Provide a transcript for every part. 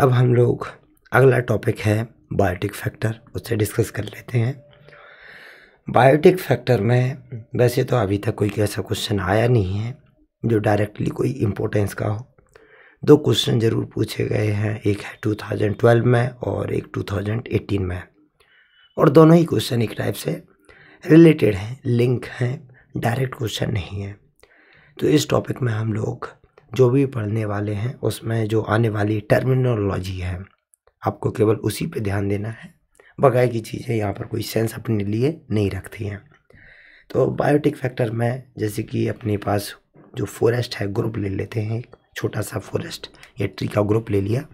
अब हम लोग अगला टॉपिक है बायोटिक फैक्टर उससे डिस्कस कर लेते हैं बायोटिक फैक्टर में वैसे तो अभी तक कोई ऐसा क्वेश्चन आया नहीं है जो डायरेक्टली कोई इम्पोर्टेंस का हो दो क्वेश्चन ज़रूर पूछे गए हैं एक है 2012 में और एक 2018 में और दोनों ही क्वेश्चन एक टाइप से रिलेटेड हैं लिंक हैं डायरेक्ट क्वेश्चन नहीं है तो इस टॉपिक में हम लोग जो भी पढ़ने वाले हैं उसमें जो आने वाली टर्मिनोलॉजी है आपको केवल उसी पे ध्यान देना है बगैर की चीज़ें यहाँ पर कोई सेंस अपने लिए नहीं रखती हैं तो बायोटिक फैक्टर में जैसे कि अपने पास जो फॉरेस्ट है ग्रुप ले लेते हैं एक छोटा सा फॉरेस्ट या ट्री का ग्रुप ले लिया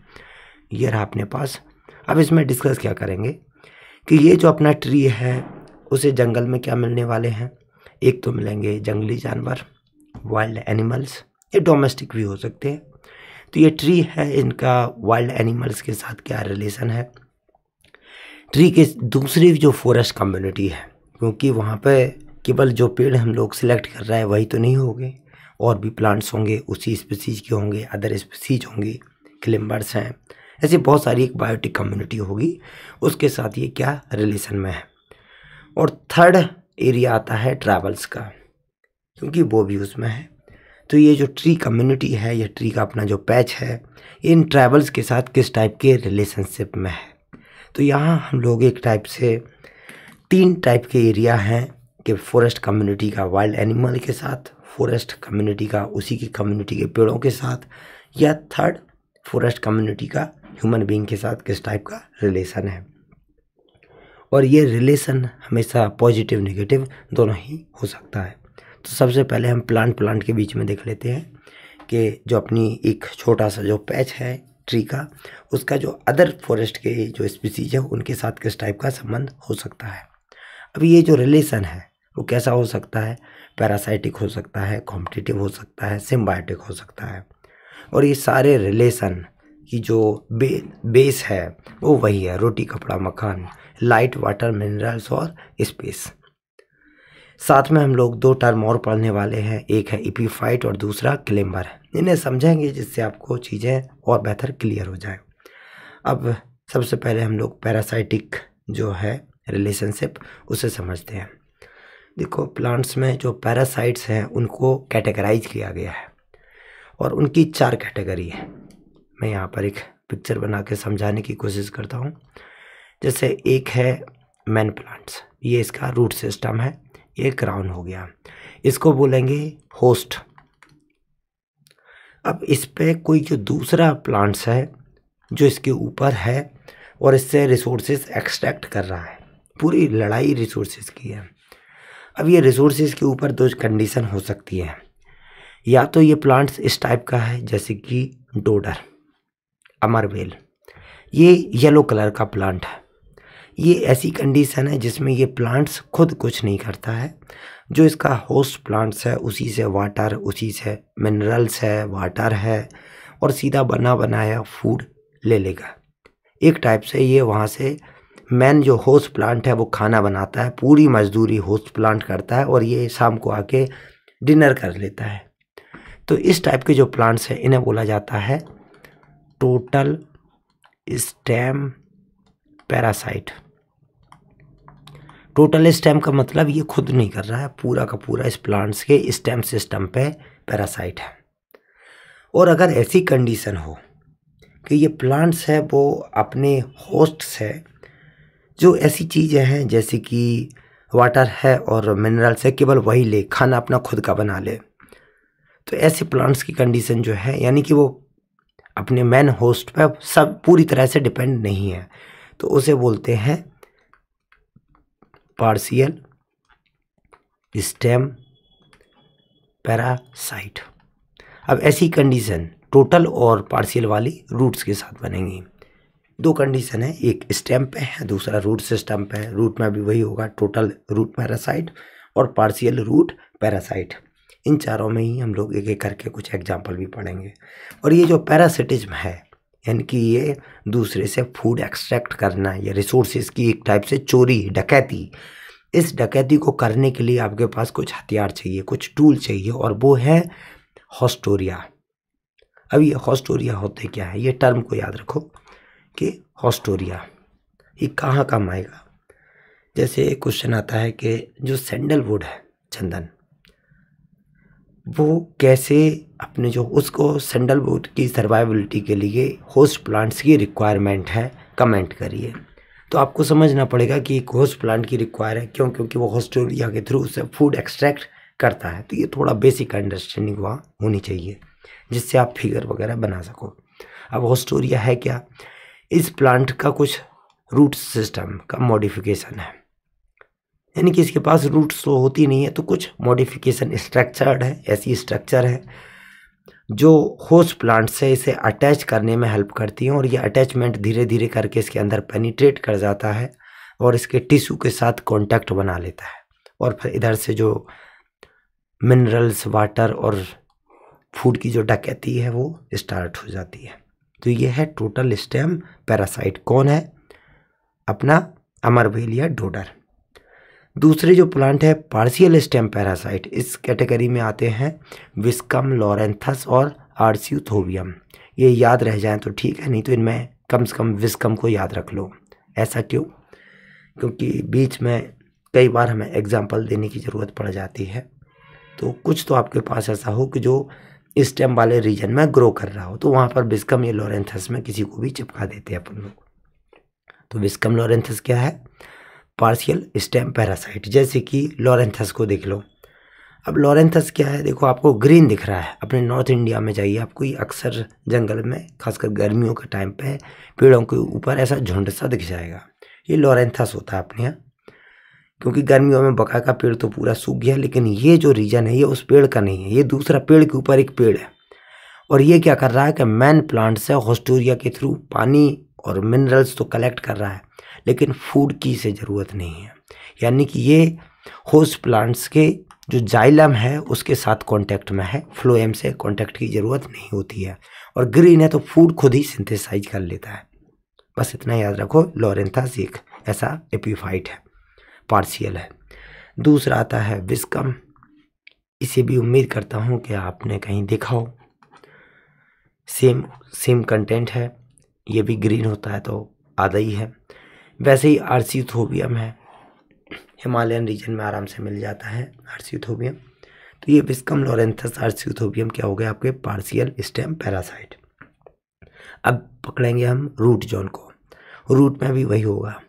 ये रहा अपने पास अब इसमें डिस्कस क्या करेंगे कि ये जो अपना ट्री है उसे जंगल में क्या मिलने वाले हैं एक तो मिलेंगे जंगली जानवर वाइल्ड एनिमल्स ये डोमेस्टिक भी हो सकते हैं तो ये ट्री है इनका वाइल्ड एनिमल्स के साथ क्या रिलेशन है ट्री के दूसरी जो फॉरेस्ट कम्युनिटी है क्योंकि वहाँ पे केवल जो पेड़ हम लोग सिलेक्ट कर रहे हैं वही तो नहीं होंगे और भी प्लांट्स होंगे उसी स्पीसीज के होंगे अदर स्पीसीज होंगी क्लिम्बर्स हैं ऐसी बहुत सारी एक बायोटिक कम्युनिटी होगी उसके साथ ये क्या रिलेशन में है और थर्ड एरिया आता है ट्रैवल्स का क्योंकि वो भी उसमें है तो ये जो ट्री कम्युनिटी है या ट्री का अपना जो पैच है इन ट्राइबल्स के साथ किस टाइप के रिलेशनशिप में है तो यहाँ हम लोग एक टाइप से तीन टाइप के एरिया हैं कि फॉरेस्ट कम्युनिटी का वाइल्ड एनिमल के साथ फॉरेस्ट कम्युनिटी का उसी की कम्युनिटी के पेड़ों के साथ या थर्ड फॉरेस्ट कम्युनिटी का ह्यूमन बींग के साथ किस टाइप का रिलेशन है और ये रिलेशन हमेशा पॉजिटिव नेगेटिव दोनों ही हो सकता है तो सबसे पहले हम प्लांट प्लांट के बीच में देख लेते हैं कि जो अपनी एक छोटा सा जो पैच है ट्री का उसका जो अदर फॉरेस्ट के जो स्पीसीज है उनके साथ किस टाइप का संबंध हो सकता है अब ये जो रिलेशन है वो कैसा हो सकता है पैरासाइटिक हो सकता है कॉम्पिटिटिव हो सकता है सिम्बायोटिक हो सकता है और ये सारे रिलेशन की जो बे बेस है वो वही है रोटी कपड़ा मकान लाइट वाटर मिनरल्स और स्पेस साथ में हम लोग दो टर्म और पढ़ने वाले हैं एक है इपीफाइट e और दूसरा क्लेम्बर इन्हें समझेंगे जिससे आपको चीज़ें और बेहतर क्लियर हो जाए अब सबसे पहले हम लोग पैरासाइटिक जो है रिलेशनशिप उसे समझते हैं देखो प्लांट्स में जो पैरासाइट्स हैं उनको कैटेगराइज किया गया है और उनकी चार कैटेगरी है मैं यहाँ पर एक पिक्चर बना के समझाने की कोशिश करता हूँ जैसे एक है मैन प्लांट्स ये इसका रूट सिस्टम है ये क्राउन हो गया इसको बोलेंगे होस्ट अब इस पर कोई जो दूसरा प्लांट्स है जो इसके ऊपर है और इससे रिसोर्सेज एक्सट्रैक्ट कर रहा है पूरी लड़ाई रिसोर्सेज की है अब ये रिसोर्सेज के ऊपर दो कंडीशन हो सकती है या तो ये प्लांट्स इस टाइप का है जैसे कि डोडर अमरवेल ये येलो कलर का प्लांट है ये ऐसी कंडीशन है जिसमें ये प्लांट्स खुद कुछ नहीं करता है जो इसका होस्ट प्लांट्स है उसी से वाटर उसी से मिनरल्स है वाटर है और सीधा बना बनाया फूड ले लेगा एक टाइप से ये वहाँ से मैन जो होस्ट प्लांट है वो खाना बनाता है पूरी मजदूरी होस्ट प्लांट करता है और ये शाम को आके डिनर कर लेता है तो इस टाइप के जो प्लांट्स हैं इन्हें बोला जाता है total stem parasite total stem का मतलब ये खुद नहीं कर रहा है पूरा का पूरा इस प्लांट्स के स्टेम सिस्टम पे पैरासाइट है और अगर ऐसी कंडीशन हो कि ये प्लांट्स है वो अपने होस्ट्स है जो ऐसी चीज़ें हैं जैसे कि वाटर है और मिनरल्स है केवल वही ले खाना अपना खुद का बना ले तो ऐसे प्लांट्स की कंडीशन जो है यानी कि वो अपने मैन होस्ट पर सब पूरी तरह से डिपेंड नहीं है तो उसे बोलते हैं पार्शियल स्टेम पैरासाइट अब ऐसी कंडीशन टोटल और पार्शियल वाली रूट्स के साथ बनेंगी दो कंडीशन है एक स्टेम पे है दूसरा रूट सिस्टम पे है रूट में भी वही होगा टोटल रूट पैरासाइट और पार्शियल रूट पैरासाइट इन चारों में ही हम लोग एक एक करके कुछ एग्जाम्पल भी पढ़ेंगे और ये जो पैरासिटिज्म है यानी कि ये दूसरे से फूड एक्सट्रैक्ट करना या रिसोर्सेज की एक टाइप से चोरी डकैती इस डकैती को करने के लिए आपके पास कुछ हथियार चाहिए कुछ टूल चाहिए और वो है हॉस्टोरिया अब ये हॉस्टोरिया होते क्या है ये टर्म को याद रखो कि हॉस्टोरिया ये कहाँ काम आएगा जैसे क्वेश्चन आता है कि जो सैंडलवुड है चंदन वो कैसे अपने जो उसको सेंडल सैंडलवुड की सर्वाइबिलिटी के लिए होस्ट प्लांट्स की रिक्वायरमेंट है कमेंट करिए तो आपको समझना पड़ेगा कि एक होस्ट प्लांट की रिक्वायर है क्यों क्योंकि वो होस्टोरिया के थ्रू उससे फूड एक्सट्रैक्ट करता है तो ये थोड़ा बेसिक अंडरस्टैंडिंग वहाँ होनी चाहिए जिससे आप फिगर वगैरह बना सको अब होस्टोरिया है क्या इस प्लांट का कुछ रूट सिस्टम का मॉडिफिकेशन है यानी कि इसके पास रूट्स तो होती नहीं है तो कुछ मॉडिफिकेशन स्ट्रक्चर्ड है ऐसी स्ट्रक्चर है जो होस्ट प्लांट्स है इसे अटैच करने में हेल्प करती हैं और ये अटैचमेंट धीरे धीरे करके इसके अंदर पेनिट्रेट कर जाता है और इसके टिश्यू के साथ कॉन्टैक्ट बना लेता है और फिर इधर से जो मिनरल्स वाटर और फूड की जो डकैती है वो स्टार्ट हो जाती है तो ये है टोटल स्टेम पैरासाइट कौन है अपना अमरवेलिया डोडर दूसरे जो प्लांट है पार्शियल स्टेम पैरासाइट इस कैटेगरी में आते हैं विस्कम लॉरेंथस और आर्स्यूथोवियम ये याद रह जाएं तो ठीक है नहीं तो इनमें कम से कम विस्कम को याद रख लो ऐसा क्यों क्योंकि बीच में कई बार हमें एग्जाम्पल देने की ज़रूरत पड़ जाती है तो कुछ तो आपके पास ऐसा हो कि जो स्टेम वाले रीजन में ग्रो कर रहा हो तो वहाँ पर विस्कम या लॉरेंथस में किसी को भी चिपका देते हैं अपन लोग तो विस्कम लॉरेंथस क्या है पार्शियल स्टेम पैरासाइट जैसे कि लॉरेंथस को देख लो अब लॉरेंथस क्या है देखो आपको ग्रीन दिख रहा है अपने नॉर्थ इंडिया में जाइए आपको ये अक्सर जंगल में खासकर गर्मियों के टाइम पे पेड़ों के ऊपर ऐसा झुंड सा दिख जाएगा ये लॉरेंथस होता है अपने यहाँ क्योंकि गर्मियों में बका का पेड़ तो पूरा सूख गया लेकिन ये जो रीजन है ये उस पेड़ का नहीं है ये दूसरा पेड़ के ऊपर एक पेड़ है और ये क्या कर रहा है कि मैन प्लांट से हॉस्टोरिया के थ्रू पानी और मिनरल्स तो कलेक्ट कर रहा है लेकिन फूड की इसे ज़रूरत नहीं है यानी कि ये होस्ट प्लांट्स के जो जाइलम है उसके साथ कांटेक्ट में है फ्लोएम से कांटेक्ट की ज़रूरत नहीं होती है और ग्रीन है तो फूड खुद ही सिंथेसाइज कर लेता है बस इतना याद रखो लॉरेंथस एक ऐसा एपीफाइट है पार्शियल है दूसरा आता है विस्कम इसे भी उम्मीद करता हूँ कि आपने कहीं देखा हो सेम सेम कंटेंट है ये भी ग्रीन होता है तो आधा ही है वैसे ही आर्सीथोबियम है हिमालयन रीजन में आराम से मिल जाता है आर्सीथोबियम तो ये विस्कम लॉरेंथस आर्सीथोबियम क्या हो गया आपके पार्सियल स्टेम पैरासाइट अब पकड़ेंगे हम रूट जोन को रूट में भी वही होगा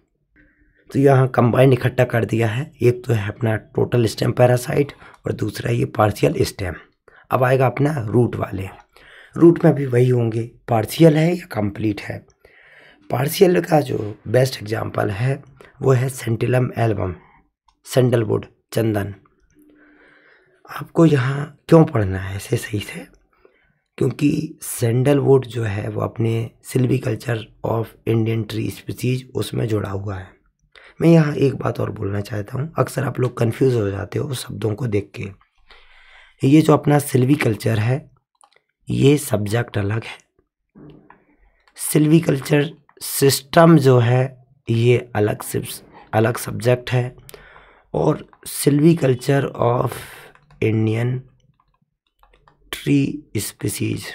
तो यहाँ कंबाइंड इकट्ठा कर दिया है एक तो है अपना टोटल स्टेम पैरासाइट और दूसरा ये पार्शियल स्टेम अब आएगा अपना रूट वाले रूट में भी वही होंगे पार्शियल है या कंप्लीट है पार्शियल का जो बेस्ट एग्जाम्पल है वो है सेंटिलम एल्बम सैंडलवुड चंदन आपको यहाँ क्यों पढ़ना है ऐसे सही से क्योंकि सैंडलवुड जो है वो अपने silviculture of Indian tree species उसमें जुड़ा हुआ है मैं यहाँ एक बात और बोलना चाहता हूँ अक्सर आप लोग कंफ्यूज हो जाते हो शब्दों को देख के ये जो अपना सिल्वी कल्चर है ये सब्जेक्ट अलग है सिल्वी कल्चर सिस्टम जो है ये अलग अलग सब्जेक्ट है और silviculture of Indian tree species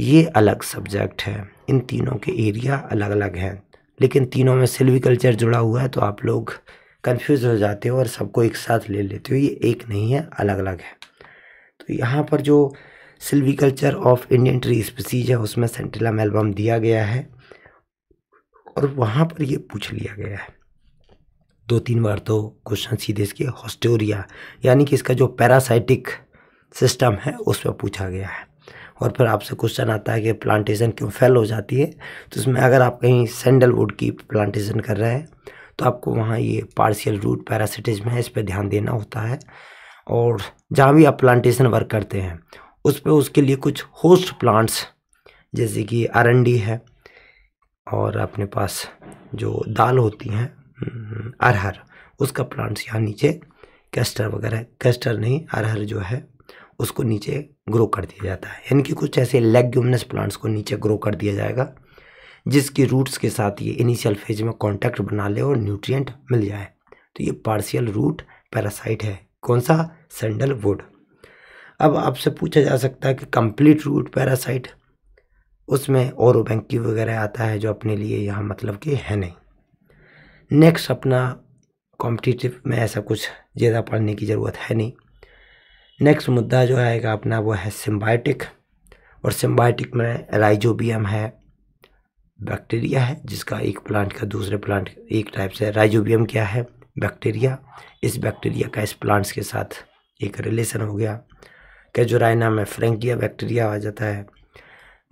ये अलग सब्जेक्ट है इन तीनों के एरिया अलग अलग हैं लेकिन तीनों में सिल्वी कल्चर जुड़ा हुआ है तो आप लोग कंफ्यूज हो जाते हो और सबको एक साथ ले लेते हो ये एक नहीं है अलग अलग है तो यहाँ पर जो silviculture of Indian tree species है उसमें सेंटिलम एल्बम दिया गया है और वहाँ पर ये पूछ लिया गया है दो तीन बार तो क्वेश्चन सीधे इसके हॉस्टोरिया यानी कि इसका जो पैरासाइटिक सिस्टम है उस पर पूछा गया है और फिर आपसे क्वेश्चन आता है कि प्लांटेशन क्यों फेल हो जाती है तो इसमें अगर आप कहीं सैंडलवुड की प्लांटेशन कर रहे हैं तो आपको वहाँ ये पार्शियल रूट पैरासिटिज्म है इस पर ध्यान देना होता है और जहाँ भी आप प्लांटेशन वर्क करते हैं उस पर उसके लिए कुछ होस्ट प्लांट्स जैसे कि आर है और अपने पास जो दाल होती हैं हम्म, अरहर उसका प्लांट्स यहाँ नीचे कैस्टर वगैरह कैस्टर नहीं अरहर जो है उसको नीचे ग्रो कर दिया जाता है यानी कि कुछ ऐसे लेग्यूमनस प्लांट्स को नीचे ग्रो कर दिया जाएगा जिसकी रूट्स के साथ ये इनिशियल फेज में कॉन्टैक्ट बना ले और न्यूट्रियट मिल जाए तो ये पार्शियल रूट पैरासाइट है कौन सा वुड अब आपसे पूछा जा सकता है कि कंप्लीट रूट पैरासाइट उसमें और बैंक वगैरह आता है जो अपने लिए यहाँ मतलब कि है नहीं नेक्स्ट अपना कॉम्पिटिटिव में ऐसा कुछ ज़्यादा पढ़ने की ज़रूरत है नहीं नेक्स्ट मुद्दा जो आएगा अपना वो है सिम्बायोटिक और सिम्बायोटिक में राइजोबियम है बैक्टीरिया है जिसका एक प्लांट का दूसरे प्लांट एक टाइप से राइजोबियम क्या है बैक्टीरिया इस बैक्टीरिया का इस प्लांट्स के साथ एक रिलेशन हो गया कैजोराइना में फ्रेंकिया बैक्टीरिया आ जाता है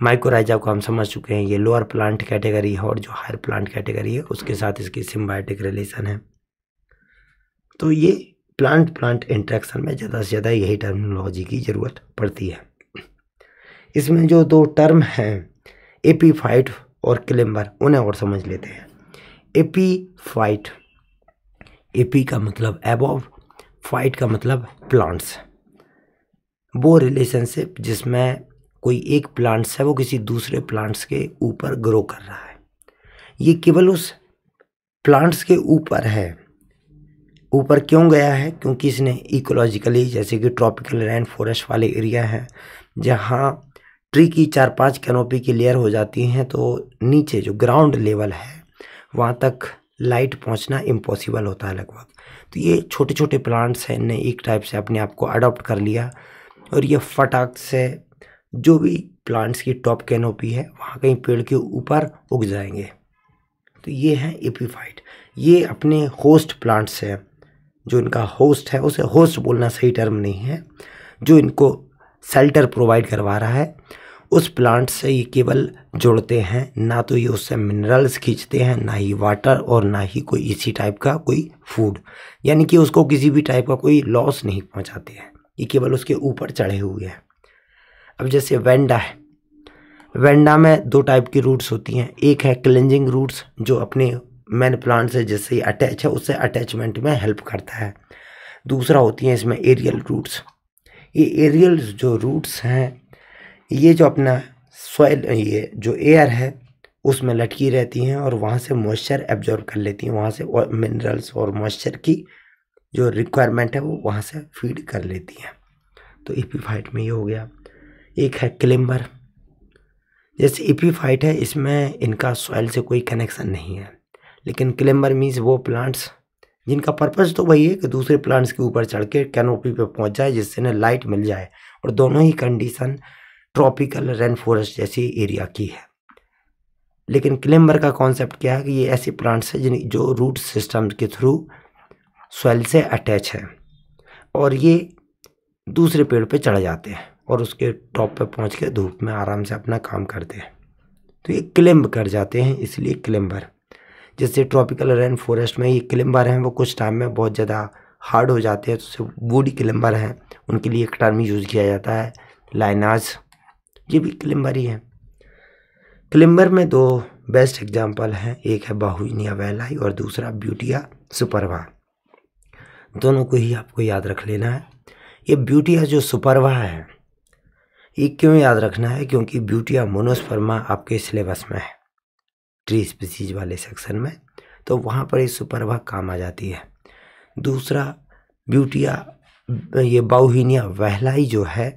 माइकोराइजा को हम समझ चुके हैं ये लोअर प्लांट कैटेगरी है और जो हायर प्लांट कैटेगरी है उसके साथ इसकी सिम्बायोटिक रिलेशन है तो ये प्लांट प्लांट इंट्रैक्शन में ज़्यादा से ज़्यादा यही टर्मिनोलॉजी की ज़रूरत पड़ती है इसमें जो दो टर्म हैं एपीफाइट और क्लेम्बर उन्हें और समझ लेते हैं एपीफाइट एपी का मतलब एबोव फाइट का मतलब प्लांट्स वो रिलेशनशिप जिसमें कोई एक प्लांट्स है वो किसी दूसरे प्लांट्स के ऊपर ग्रो कर रहा है ये केवल उस प्लांट्स के ऊपर है ऊपर क्यों गया है क्योंकि इसने इकोलॉजिकली जैसे कि ट्रॉपिकल रैन फॉरेस्ट वाले एरिया हैं जहाँ ट्री की चार पांच कैनोपी की लेयर हो जाती हैं तो नीचे जो ग्राउंड लेवल है वहाँ तक लाइट पहुँचना इम्पॉसिबल होता है लगभग तो ये छोटे छोटे प्लांट्स हैं इनने एक टाइप से अपने आप को अडोप्ट कर लिया और ये फटाक से जो भी प्लांट्स की टॉप कैनोपी है वहाँ कहीं पेड़ के ऊपर उग जाएंगे तो ये है एपीफाइट ये अपने होस्ट प्लांट्स हैं जो इनका होस्ट है उसे होस्ट बोलना सही टर्म नहीं है जो इनको सेल्टर प्रोवाइड करवा रहा है उस प्लांट से ये केवल जुड़ते हैं ना तो ये उससे मिनरल्स खींचते हैं ना ही वाटर और ना ही कोई इसी टाइप का कोई फूड यानी कि उसको किसी भी टाइप का कोई लॉस नहीं पहुंचाते हैं ये केवल उसके ऊपर चढ़े हुए हैं अब जैसे वेंडा है वेंडा में दो टाइप की रूट्स होती हैं एक है क्लेंजिंग रूट्स जो अपने मैन प्लांट से जैसे ही अटैच है उससे अटैचमेंट में हेल्प करता है दूसरा होती है इसमें एरियल रूट्स ये एरियल जो रूट्स हैं ये जो अपना सॉइल ये जो एयर है उसमें लटकी रहती हैं और वहाँ से मॉइस्चर एब्जॉर्ब कर लेती हैं वहाँ से मिनरल्स और मॉइस्चर की जो रिक्वायरमेंट है वो वहाँ से फीड कर लेती हैं तो इपीफाइट में ये हो गया एक है क्लिम्बर जैसे ईपी e फाइट है इसमें इनका सॉइल से कोई कनेक्शन नहीं है लेकिन क्लिम्बर मीन्स वो प्लांट्स जिनका पर्पस तो वही है कि दूसरे प्लांट्स के ऊपर चढ़ के कैनोपी पे पहुंच जाए जिससे ना लाइट मिल जाए और दोनों ही कंडीशन ट्रॉपिकल रेन फॉरेस्ट जैसी एरिया की है लेकिन क्लिम्बर का कॉन्सेप्ट क्या है कि ये ऐसे प्लांट्स हैं जिन जो रूट सिस्टम के थ्रू सॉइल से अटैच है और ये दूसरे पेड़ पे चढ़ जाते हैं और उसके टॉप पे पहुंच के धूप में आराम से अपना काम करते हैं तो ये क्लिम्ब कर जाते हैं इसलिए क्लिम्बर जैसे ट्रॉपिकल रेन फॉरेस्ट में ये क्लिम्बर हैं वो कुछ टाइम में बहुत ज़्यादा हार्ड हो जाते हैं तो वूड क्लिम्बर हैं उनके लिए एक टर्म यूज़ किया जाता है लाइनाज ये भी क्लिम्बर ही हैं क्लिम्बर में दो बेस्ट एग्जाम्पल हैं एक है बाहुनिया वेलाई और दूसरा ब्यूटिया सुपरवा दोनों को ही आपको याद रख लेना है ये ब्यूटिया जो सुपरवा है ये क्यों याद रखना है क्योंकि ब्यूटिया मोनोस्फर्मा आपके सिलेबस में है ट्री स्पीसीज वाले सेक्शन में तो वहाँ पर ये सुपरवा काम आ जाती है दूसरा ब्यूटिया ये बाउहीनिया वहलाई जो है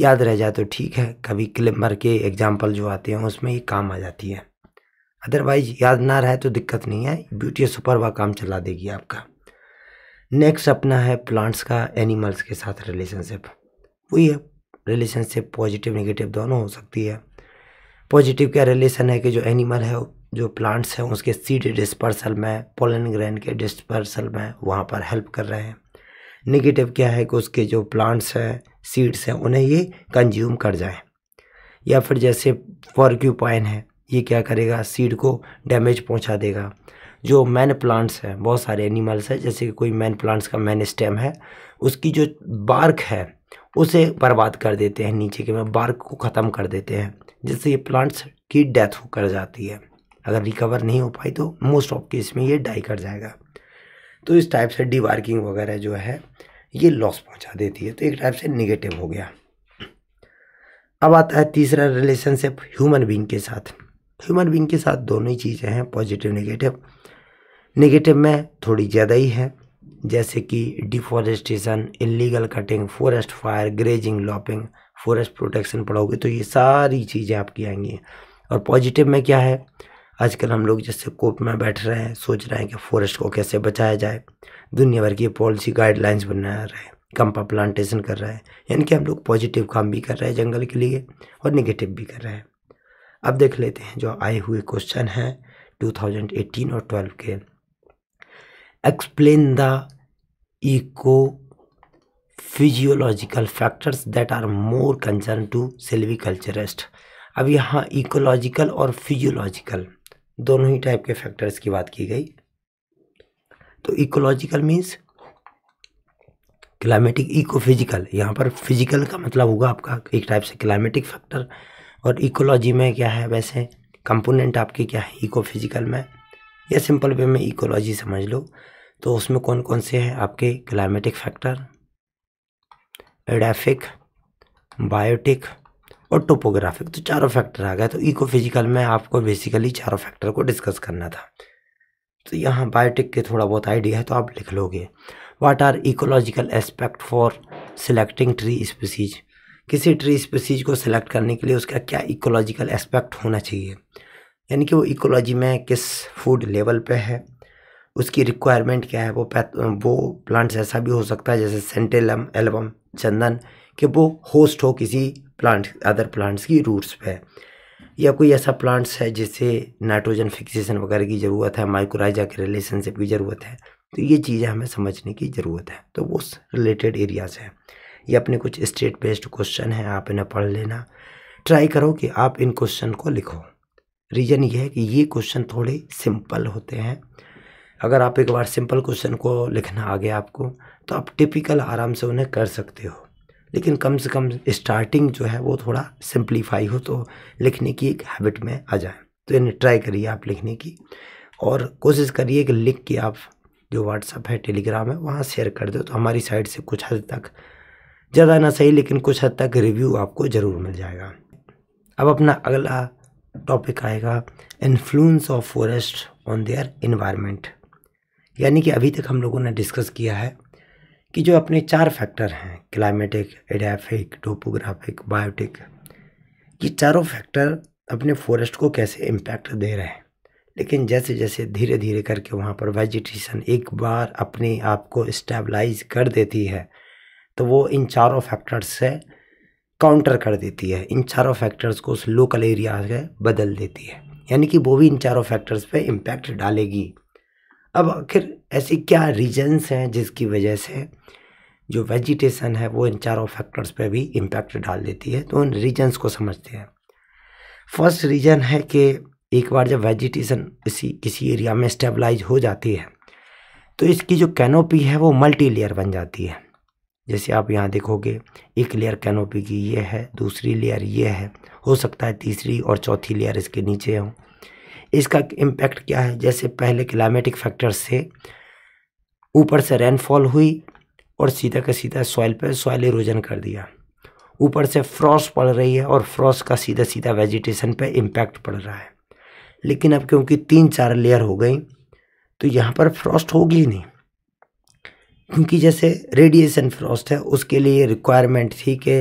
याद रह जाए तो ठीक है कभी क्लिम्बर के एग्जाम्पल जो आते हैं उसमें ये काम आ जाती है अदरवाइज याद ना रहे तो दिक्कत नहीं है ब्यूटिया सुपरवा काम चला देगी आपका नेक्स्ट अपना है प्लांट्स का एनिमल्स के साथ रिलेशनशिप वही है रिलेशनशिप पॉजिटिव नेगेटिव दोनों हो सकती है पॉजिटिव क्या रिलेशन है कि जो एनिमल है जो प्लांट्स हैं उसके सीड डिस्पर्सल में पोलन ग्रेन के डिस्पर्सल में वहाँ पर हेल्प कर रहे हैं नेगेटिव क्या है कि उसके जो प्लांट्स हैं सीड्स हैं उन्हें ये कंज्यूम कर जाए या फिर जैसे फॉर्क्यूपाइन है ये क्या करेगा सीड को डैमेज पहुँचा देगा जो मैन प्लांट्स हैं बहुत सारे एनिमल्स हैं जैसे कि कोई मैन प्लांट्स का मैन स्टेम है उसकी जो बार्क है उसे बर्बाद कर देते हैं नीचे के में बार्क को ख़त्म कर देते हैं जिससे ये प्लांट्स की डेथ कर जाती है अगर रिकवर नहीं हो पाई तो मोस्ट ऑफ केस में ये डाई कर जाएगा तो इस टाइप से डिवार्किंग वगैरह जो है ये लॉस पहुंचा देती है तो एक टाइप से निगेटिव हो गया अब आता है तीसरा रिलेशनशिप ह्यूमन बींग के साथ ह्यूमन बींग के साथ दोनों ही चीज़ें हैं पॉजिटिव नेगेटिव नेगेटिव में थोड़ी ज़्यादा ही है जैसे कि deforestation illegal cutting forest fire grazing lopping forest protection पढ़ोगे तो ये सारी चीज़ें आपकी आएंगी और पॉजिटिव में क्या है आजकल हम लोग जैसे कोप में बैठ रहे हैं सोच रहे हैं कि फॉरेस्ट को कैसे बचाया जाए दुनिया भर की पॉलिसी गाइडलाइंस बना रहे हैं कंपा प्लांटेशन कर रहे हैं यानी कि हम लोग पॉजिटिव काम भी कर रहे हैं जंगल के लिए और निगेटिव भी कर रहे हैं अब देख लेते हैं जो आए हुए क्वेश्चन हैं 2018 और 12 के explain the eco-physiological factors that are more concerned to silviculturist. अब यहाँ इकोलॉजिकल और फिजियोलॉजिकल दोनों ही टाइप के फैक्टर्स की बात की गई तो ecological means climatic eco physical यहाँ पर फिजिकल का मतलब होगा आपका एक टाइप से क्लाइमेटिक फैक्टर और इकोलॉजी में क्या है वैसे कंपोनेंट आपके क्या है इको फिजिकल में या सिंपल वे में इकोलॉजी समझ लो तो उसमें कौन कौन से हैं आपके क्लाइमेटिक फैक्टर एडाफिक बायोटिक और टोपोग्राफिक तो चारों फैक्टर आ गए तो इको फिजिकल में आपको बेसिकली चारों फैक्टर को डिस्कस करना था तो यहाँ बायोटिक के थोड़ा बहुत आइडिया है तो आप लिख लोगे what are ecological aspect for selecting tree species किसी ट्री स्पीसीज को सिलेक्ट करने के लिए उसका क्या इकोलॉजिकल एस्पेक्ट होना चाहिए यानी कि वो इकोलॉजी में किस फूड लेवल पे है उसकी रिक्वायरमेंट क्या है वो पैथ वो प्लांट्स ऐसा भी हो सकता है जैसे सेंटेलम एल्बम चंदन कि वो होस्ट हो किसी प्लांट अदर प्लांट्स की रूट्स पे या कोई ऐसा प्लांट्स है जिसे नाइट्रोजन फिक्सेशन वगैरह की ज़रूरत है माइक्रोराइजा के रिलेशनशिप की ज़रूरत है तो ये चीज़ें हमें समझने की ज़रूरत है तो वो रिलेटेड एरियाज़ हैं ये अपने कुछ स्टेट बेस्ड क्वेश्चन हैं आप इन्हें पढ़ लेना ट्राई करो कि आप इन क्वेश्चन को लिखो रीज़न ये है कि ये क्वेश्चन थोड़े सिंपल होते हैं अगर आप एक बार सिंपल क्वेश्चन को लिखना आ गया आपको तो आप टिपिकल आराम से उन्हें कर सकते हो लेकिन कम से कम स्टार्टिंग जो है वो थोड़ा सिंप्लीफाई हो तो लिखने की एक हैबिट में आ जाए तो इन्हें ट्राई करिए आप लिखने की और कोशिश करिए कि लिख के आप जो व्हाट्सअप है टेलीग्राम है वहाँ शेयर कर दो तो हमारी साइड से कुछ हद तक ज़्यादा ना सही लेकिन कुछ हद तक रिव्यू आपको ज़रूर मिल जाएगा अब अपना अगला टॉपिक आएगा influence of forest on their environment यानी कि अभी तक हम लोगों ने डिस्कस किया है कि जो अपने चार फैक्टर हैं क्लाइमेटिक एडाफिक टोपोग्राफिक बायोटिक ये चारों फैक्टर अपने फॉरेस्ट को कैसे इम्पैक्ट दे रहे हैं लेकिन जैसे जैसे धीरे धीरे करके वहाँ पर वेजिटेशन एक बार अपने आप को स्टेबलाइज कर देती है तो वो इन चारों फैक्टर्स से काउंटर कर देती है इन चारों फैक्टर्स को उस लोकल एरिया से बदल देती है यानी कि वो भी इन चारों फैक्टर्स पे इम्पैक्ट डालेगी अब आखिर ऐसे क्या रीजन्स हैं जिसकी वजह से जो वेजिटेशन है वो इन चारों फैक्टर्स पे भी इम्पैक्ट डाल देती है तो उन रीजन्स को समझते हैं फर्स्ट रीजन है कि एक बार जब वेजिटेशन इसी किसी एरिया में स्टेबलाइज हो जाती है तो इसकी जो कैनोपी है वो मल्टी लेयर बन जाती है जैसे आप यहाँ देखोगे एक लेयर कैनोपी की ये है दूसरी लेयर ये है हो सकता है तीसरी और चौथी लेयर इसके नीचे हो इसका इम्पैक्ट क्या है जैसे पहले क्लाइमेटिक फैक्टर से ऊपर से रेनफॉल हुई और सीधा का सीधा सॉइल पर सॉइल इरोजन कर दिया ऊपर से फ्रॉस्ट पड़ रही है और फ्रॉस्ट का सीधा सीधा वेजिटेशन पे इम्पैक्ट पड़ रहा है लेकिन अब क्योंकि तीन चार लेयर हो गई तो यहाँ पर फ्रॉस्ट होगी ही नहीं क्योंकि जैसे रेडिएशन फ्रॉस्ट है उसके लिए रिक्वायरमेंट थी कि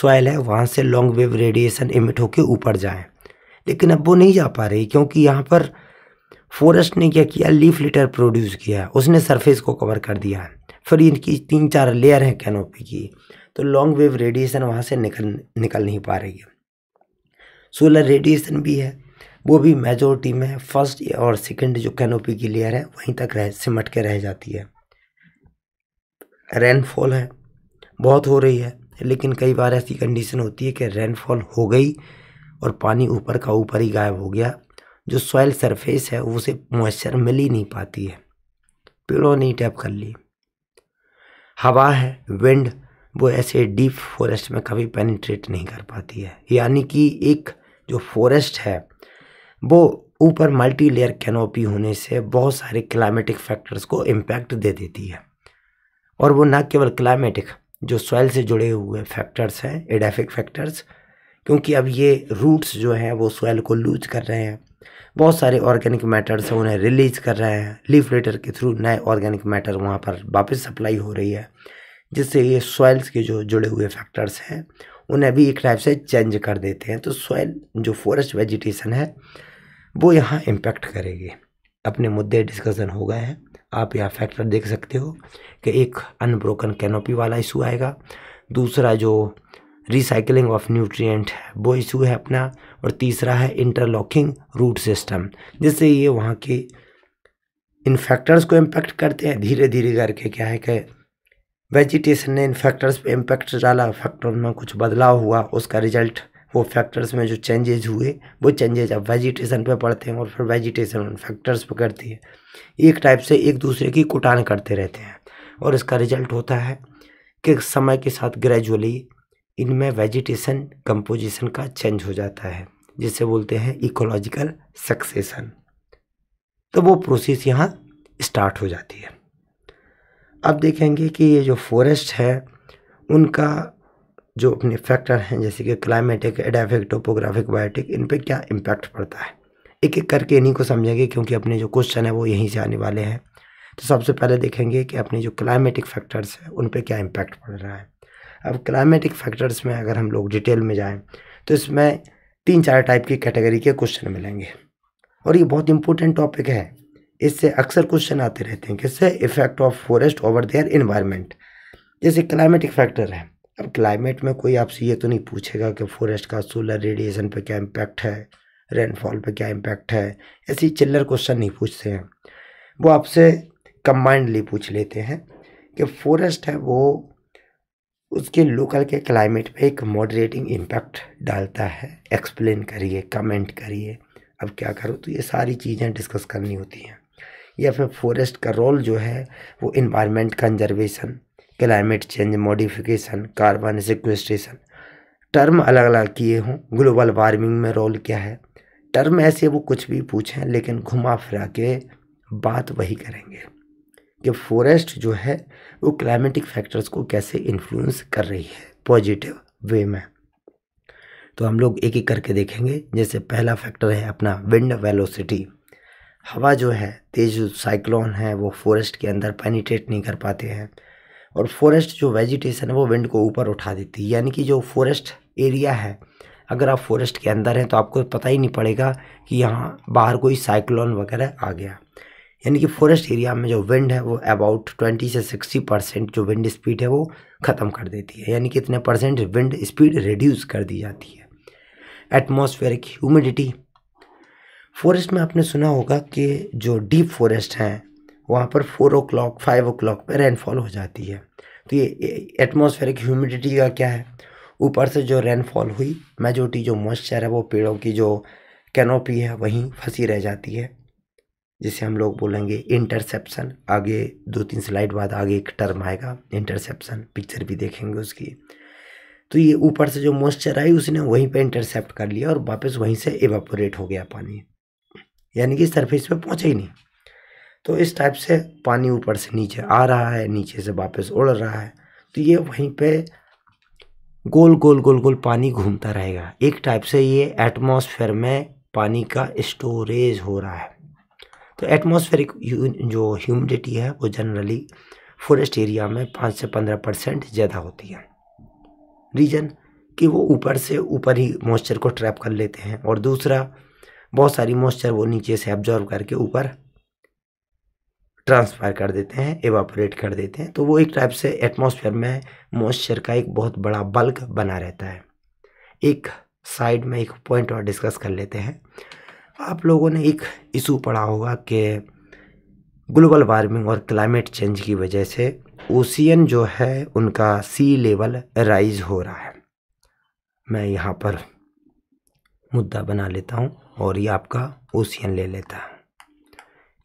सॉयल है वहाँ से लॉन्ग वेव रेडिएशन इमिट होकर ऊपर जाए लेकिन अब वो नहीं जा पा रही क्योंकि यहाँ पर फॉरेस्ट ने क्या किया लीफ लिटर प्रोड्यूस किया उसने सरफेस को कवर कर दिया है फिर इनकी तीन चार लेयर हैं कैनोपी की तो लॉन्ग वेव रेडिएशन वहाँ से निकल निकल नहीं पा रही है सोलर रेडिएशन भी है वो भी मेजोरिटी में फर्स्ट और सेकंड जो कैनोपी की लेयर है वहीं तक रह सिमट के रह जाती है रेनफॉल है बहुत हो रही है लेकिन कई बार ऐसी कंडीशन होती है कि रेनफॉल हो गई और पानी ऊपर का ऊपर ही गायब हो गया जो सॉइल सरफेस है उसे मॉइस्चर मिल ही नहीं पाती है पेड़ों ने टैप कर ली हवा है विंड वो ऐसे डीप फॉरेस्ट में कभी पेनिट्रेट नहीं कर पाती है यानी कि एक जो फॉरेस्ट है वो ऊपर मल्टी लेयर कैनोपी होने से बहुत सारे क्लाइमेटिक फैक्टर्स को इम्पैक्ट दे देती है और वो ना केवल क्लाइमेटिक जो सॉइल से जुड़े हुए फैक्टर्स हैं एडेफिक फैक्टर्स क्योंकि अब ये रूट्स जो हैं वो सॉइल को लूज कर रहे हैं बहुत सारे ऑर्गेनिक मैटर्स हैं उन्हें रिलीज़ कर रहे हैं लीफ लेटर के थ्रू नए ऑर्गेनिक मैटर वहाँ पर वापस सप्लाई हो रही है जिससे ये सॉइल्स के जो जुड़े हुए फैक्टर्स हैं उन्हें भी एक टाइप से चेंज कर देते हैं तो सॉइल जो फॉरेस्ट वेजिटेशन है वो यहाँ इम्पेक्ट करेगी अपने मुद्दे डिस्कशन हो गए हैं आप यहाँ फैक्टर देख सकते हो कि एक अनब्रोकन कैनोपी वाला इशू आएगा दूसरा जो रिसाइकलिंग ऑफ न्यूट्रिएंट वो इशू है अपना और तीसरा है इंटरलॉकिंग रूट सिस्टम जिससे ये वहाँ के इन फैक्टर्स को इम्पेक्ट करते हैं धीरे धीरे करके क्या है कि वेजिटेशन ने इन फैक्टर्स पे इम्पेक्ट डाला फैक्टर में कुछ बदलाव हुआ उसका रिजल्ट वो फैक्टर्स में जो चेंजेज हुए वो चेंजेज अब वेजिटेशन पे पड़ते हैं और फिर वेजिटेशन उन फैक्टर्स पे करती है एक टाइप से एक दूसरे की कुटान करते रहते हैं और इसका रिजल्ट होता है कि समय के साथ ग्रेजुअली इनमें वेजिटेशन कंपोजिशन का चेंज हो जाता है जिसे बोलते हैं इकोलॉजिकल सक्सेशन तो वो प्रोसेस यहाँ स्टार्ट हो जाती है अब देखेंगे कि ये जो फॉरेस्ट है उनका जो अपने फैक्टर हैं जैसे कि क्लाइमेटिक एडाफिक टोपोग्राफिक बायोटिक इन पर क्या इम्पैक्ट पड़ता है एक एक करके इन्हीं को समझेंगे क्योंकि अपने जो क्वेश्चन है वो यहीं से आने वाले हैं तो सबसे पहले देखेंगे कि अपने जो क्लाइमेटिक फैक्टर्स हैं उन पर क्या इम्पैक्ट पड़ रहा है अब क्लाइमेटिक फैक्टर्स में अगर हम लोग डिटेल में जाएँ तो इसमें तीन चार टाइप की कैटेगरी के क्वेश्चन मिलेंगे और ये बहुत इंपॉर्टेंट टॉपिक है इससे अक्सर क्वेश्चन आते रहते हैं किससे effect of forest over their environment जैसे क्लाइमेटिक फैक्टर है अब क्लाइमेट में कोई आपसे ये तो नहीं पूछेगा कि फॉरेस्ट का सोलर रेडिएशन पे क्या इम्पैक्ट है रेनफॉल पे क्या इम्पैक्ट है ऐसी चिल्लर क्वेश्चन नहीं पूछते हैं वो आपसे कम्बाइंडली पूछ लेते हैं कि फॉरेस्ट है वो उसके लोकल के क्लाइमेट पे एक मॉडरेटिंग इम्पैक्ट डालता है एक्सप्लेन करिए कमेंट करिए अब क्या करो तो ये सारी चीज़ें डिस्कस करनी होती हैं या फिर फॉरेस्ट का रोल जो है वो environment conservation climate change modification carbon sequestration term अलग अलग किए हों ग्लोबल वार्मिंग में रोल क्या है टर्म ऐसे वो कुछ भी पूछें लेकिन घुमा फिरा के बात वही करेंगे कि फॉरेस्ट जो है वो क्लाइमेटिक फैक्टर्स को कैसे इन्फ्लुएंस कर रही है पॉजिटिव वे में तो हम लोग एक एक करके देखेंगे जैसे पहला फैक्टर है अपना विंड वेलोसिटी हवा जो है तेज साइक्लोन है वो फॉरेस्ट के अंदर पेनिट्रेट नहीं कर पाते हैं और फॉरेस्ट जो वेजिटेशन है वो विंड को ऊपर उठा देती है यानी कि जो फॉरेस्ट एरिया है अगर आप फॉरेस्ट के अंदर हैं तो आपको पता ही नहीं पड़ेगा कि यहाँ बाहर कोई साइक्लोन वगैरह आ गया यानी कि फॉरेस्ट एरिया में जो विंड है वो अबाउट ट्वेंटी से सिक्सटी परसेंट जो विंड स्पीड है वो ख़त्म कर देती है यानी कि इतने परसेंट विंड स्पीड रिड्यूस कर दी जाती है एटमोसफेयरिक ह्यूमिडिटी फॉरेस्ट में आपने सुना होगा कि जो डीप फॉरेस्ट हैं वहाँ पर four o'clock five o'clock पर रेनफॉल हो जाती है तो ये एटमॉस्फेरिक ह्यूमिडिटी का क्या है ऊपर से जो रेनफॉल हुई मेजोरिटी जो मॉइस्चर है वो पेड़ों की जो कैनोपी है वहीं फंसी रह जाती है जिसे हम लोग बोलेंगे इंटरसेप्शन आगे दो तीन स्लाइड बाद आगे एक टर्म आएगा इंटरसेप्शन पिक्चर भी देखेंगे उसकी तो ये ऊपर से जो मॉइस्चर आई उसने वहीं पे इंटरसेप्ट कर लिया और वापस वहीं से एवापोरेट हो गया पानी यानी कि सरफेस पे पहुंचा ही नहीं तो इस टाइप से पानी ऊपर से नीचे आ रहा है नीचे से वापस उड़ रहा है तो ये वहीं पे गोल गोल गोल गोल पानी घूमता रहेगा एक टाइप से ये एटमॉस्फेयर में पानी का स्टोरेज हो रहा है तो एटमॉस्फेरिक जो ह्यूमिडिटी है वो जनरली फॉरेस्ट एरिया में पाँच से पंद्रह परसेंट ज़्यादा होती है रीज़न कि वो ऊपर से ऊपर ही मॉइस्चर को ट्रैप कर लेते हैं और दूसरा बहुत सारी मॉइस्चर वो नीचे से एब्जॉर्व करके ऊपर ट्रांसफायर कर देते हैं एवापोरेट कर देते हैं तो वो एक टाइप से एटमॉस्फेयर में मॉइस्चर का एक बहुत बड़ा बल्क बना रहता है एक साइड में एक पॉइंट और डिस्कस कर लेते हैं आप लोगों ने एक इशू पढ़ा होगा कि ग्लोबल वार्मिंग और क्लाइमेट चेंज की वजह से ओशियन जो है उनका सी लेवल राइज हो रहा है मैं यहाँ पर मुद्दा बना लेता हूँ और ये आपका ओशियन ले लेता है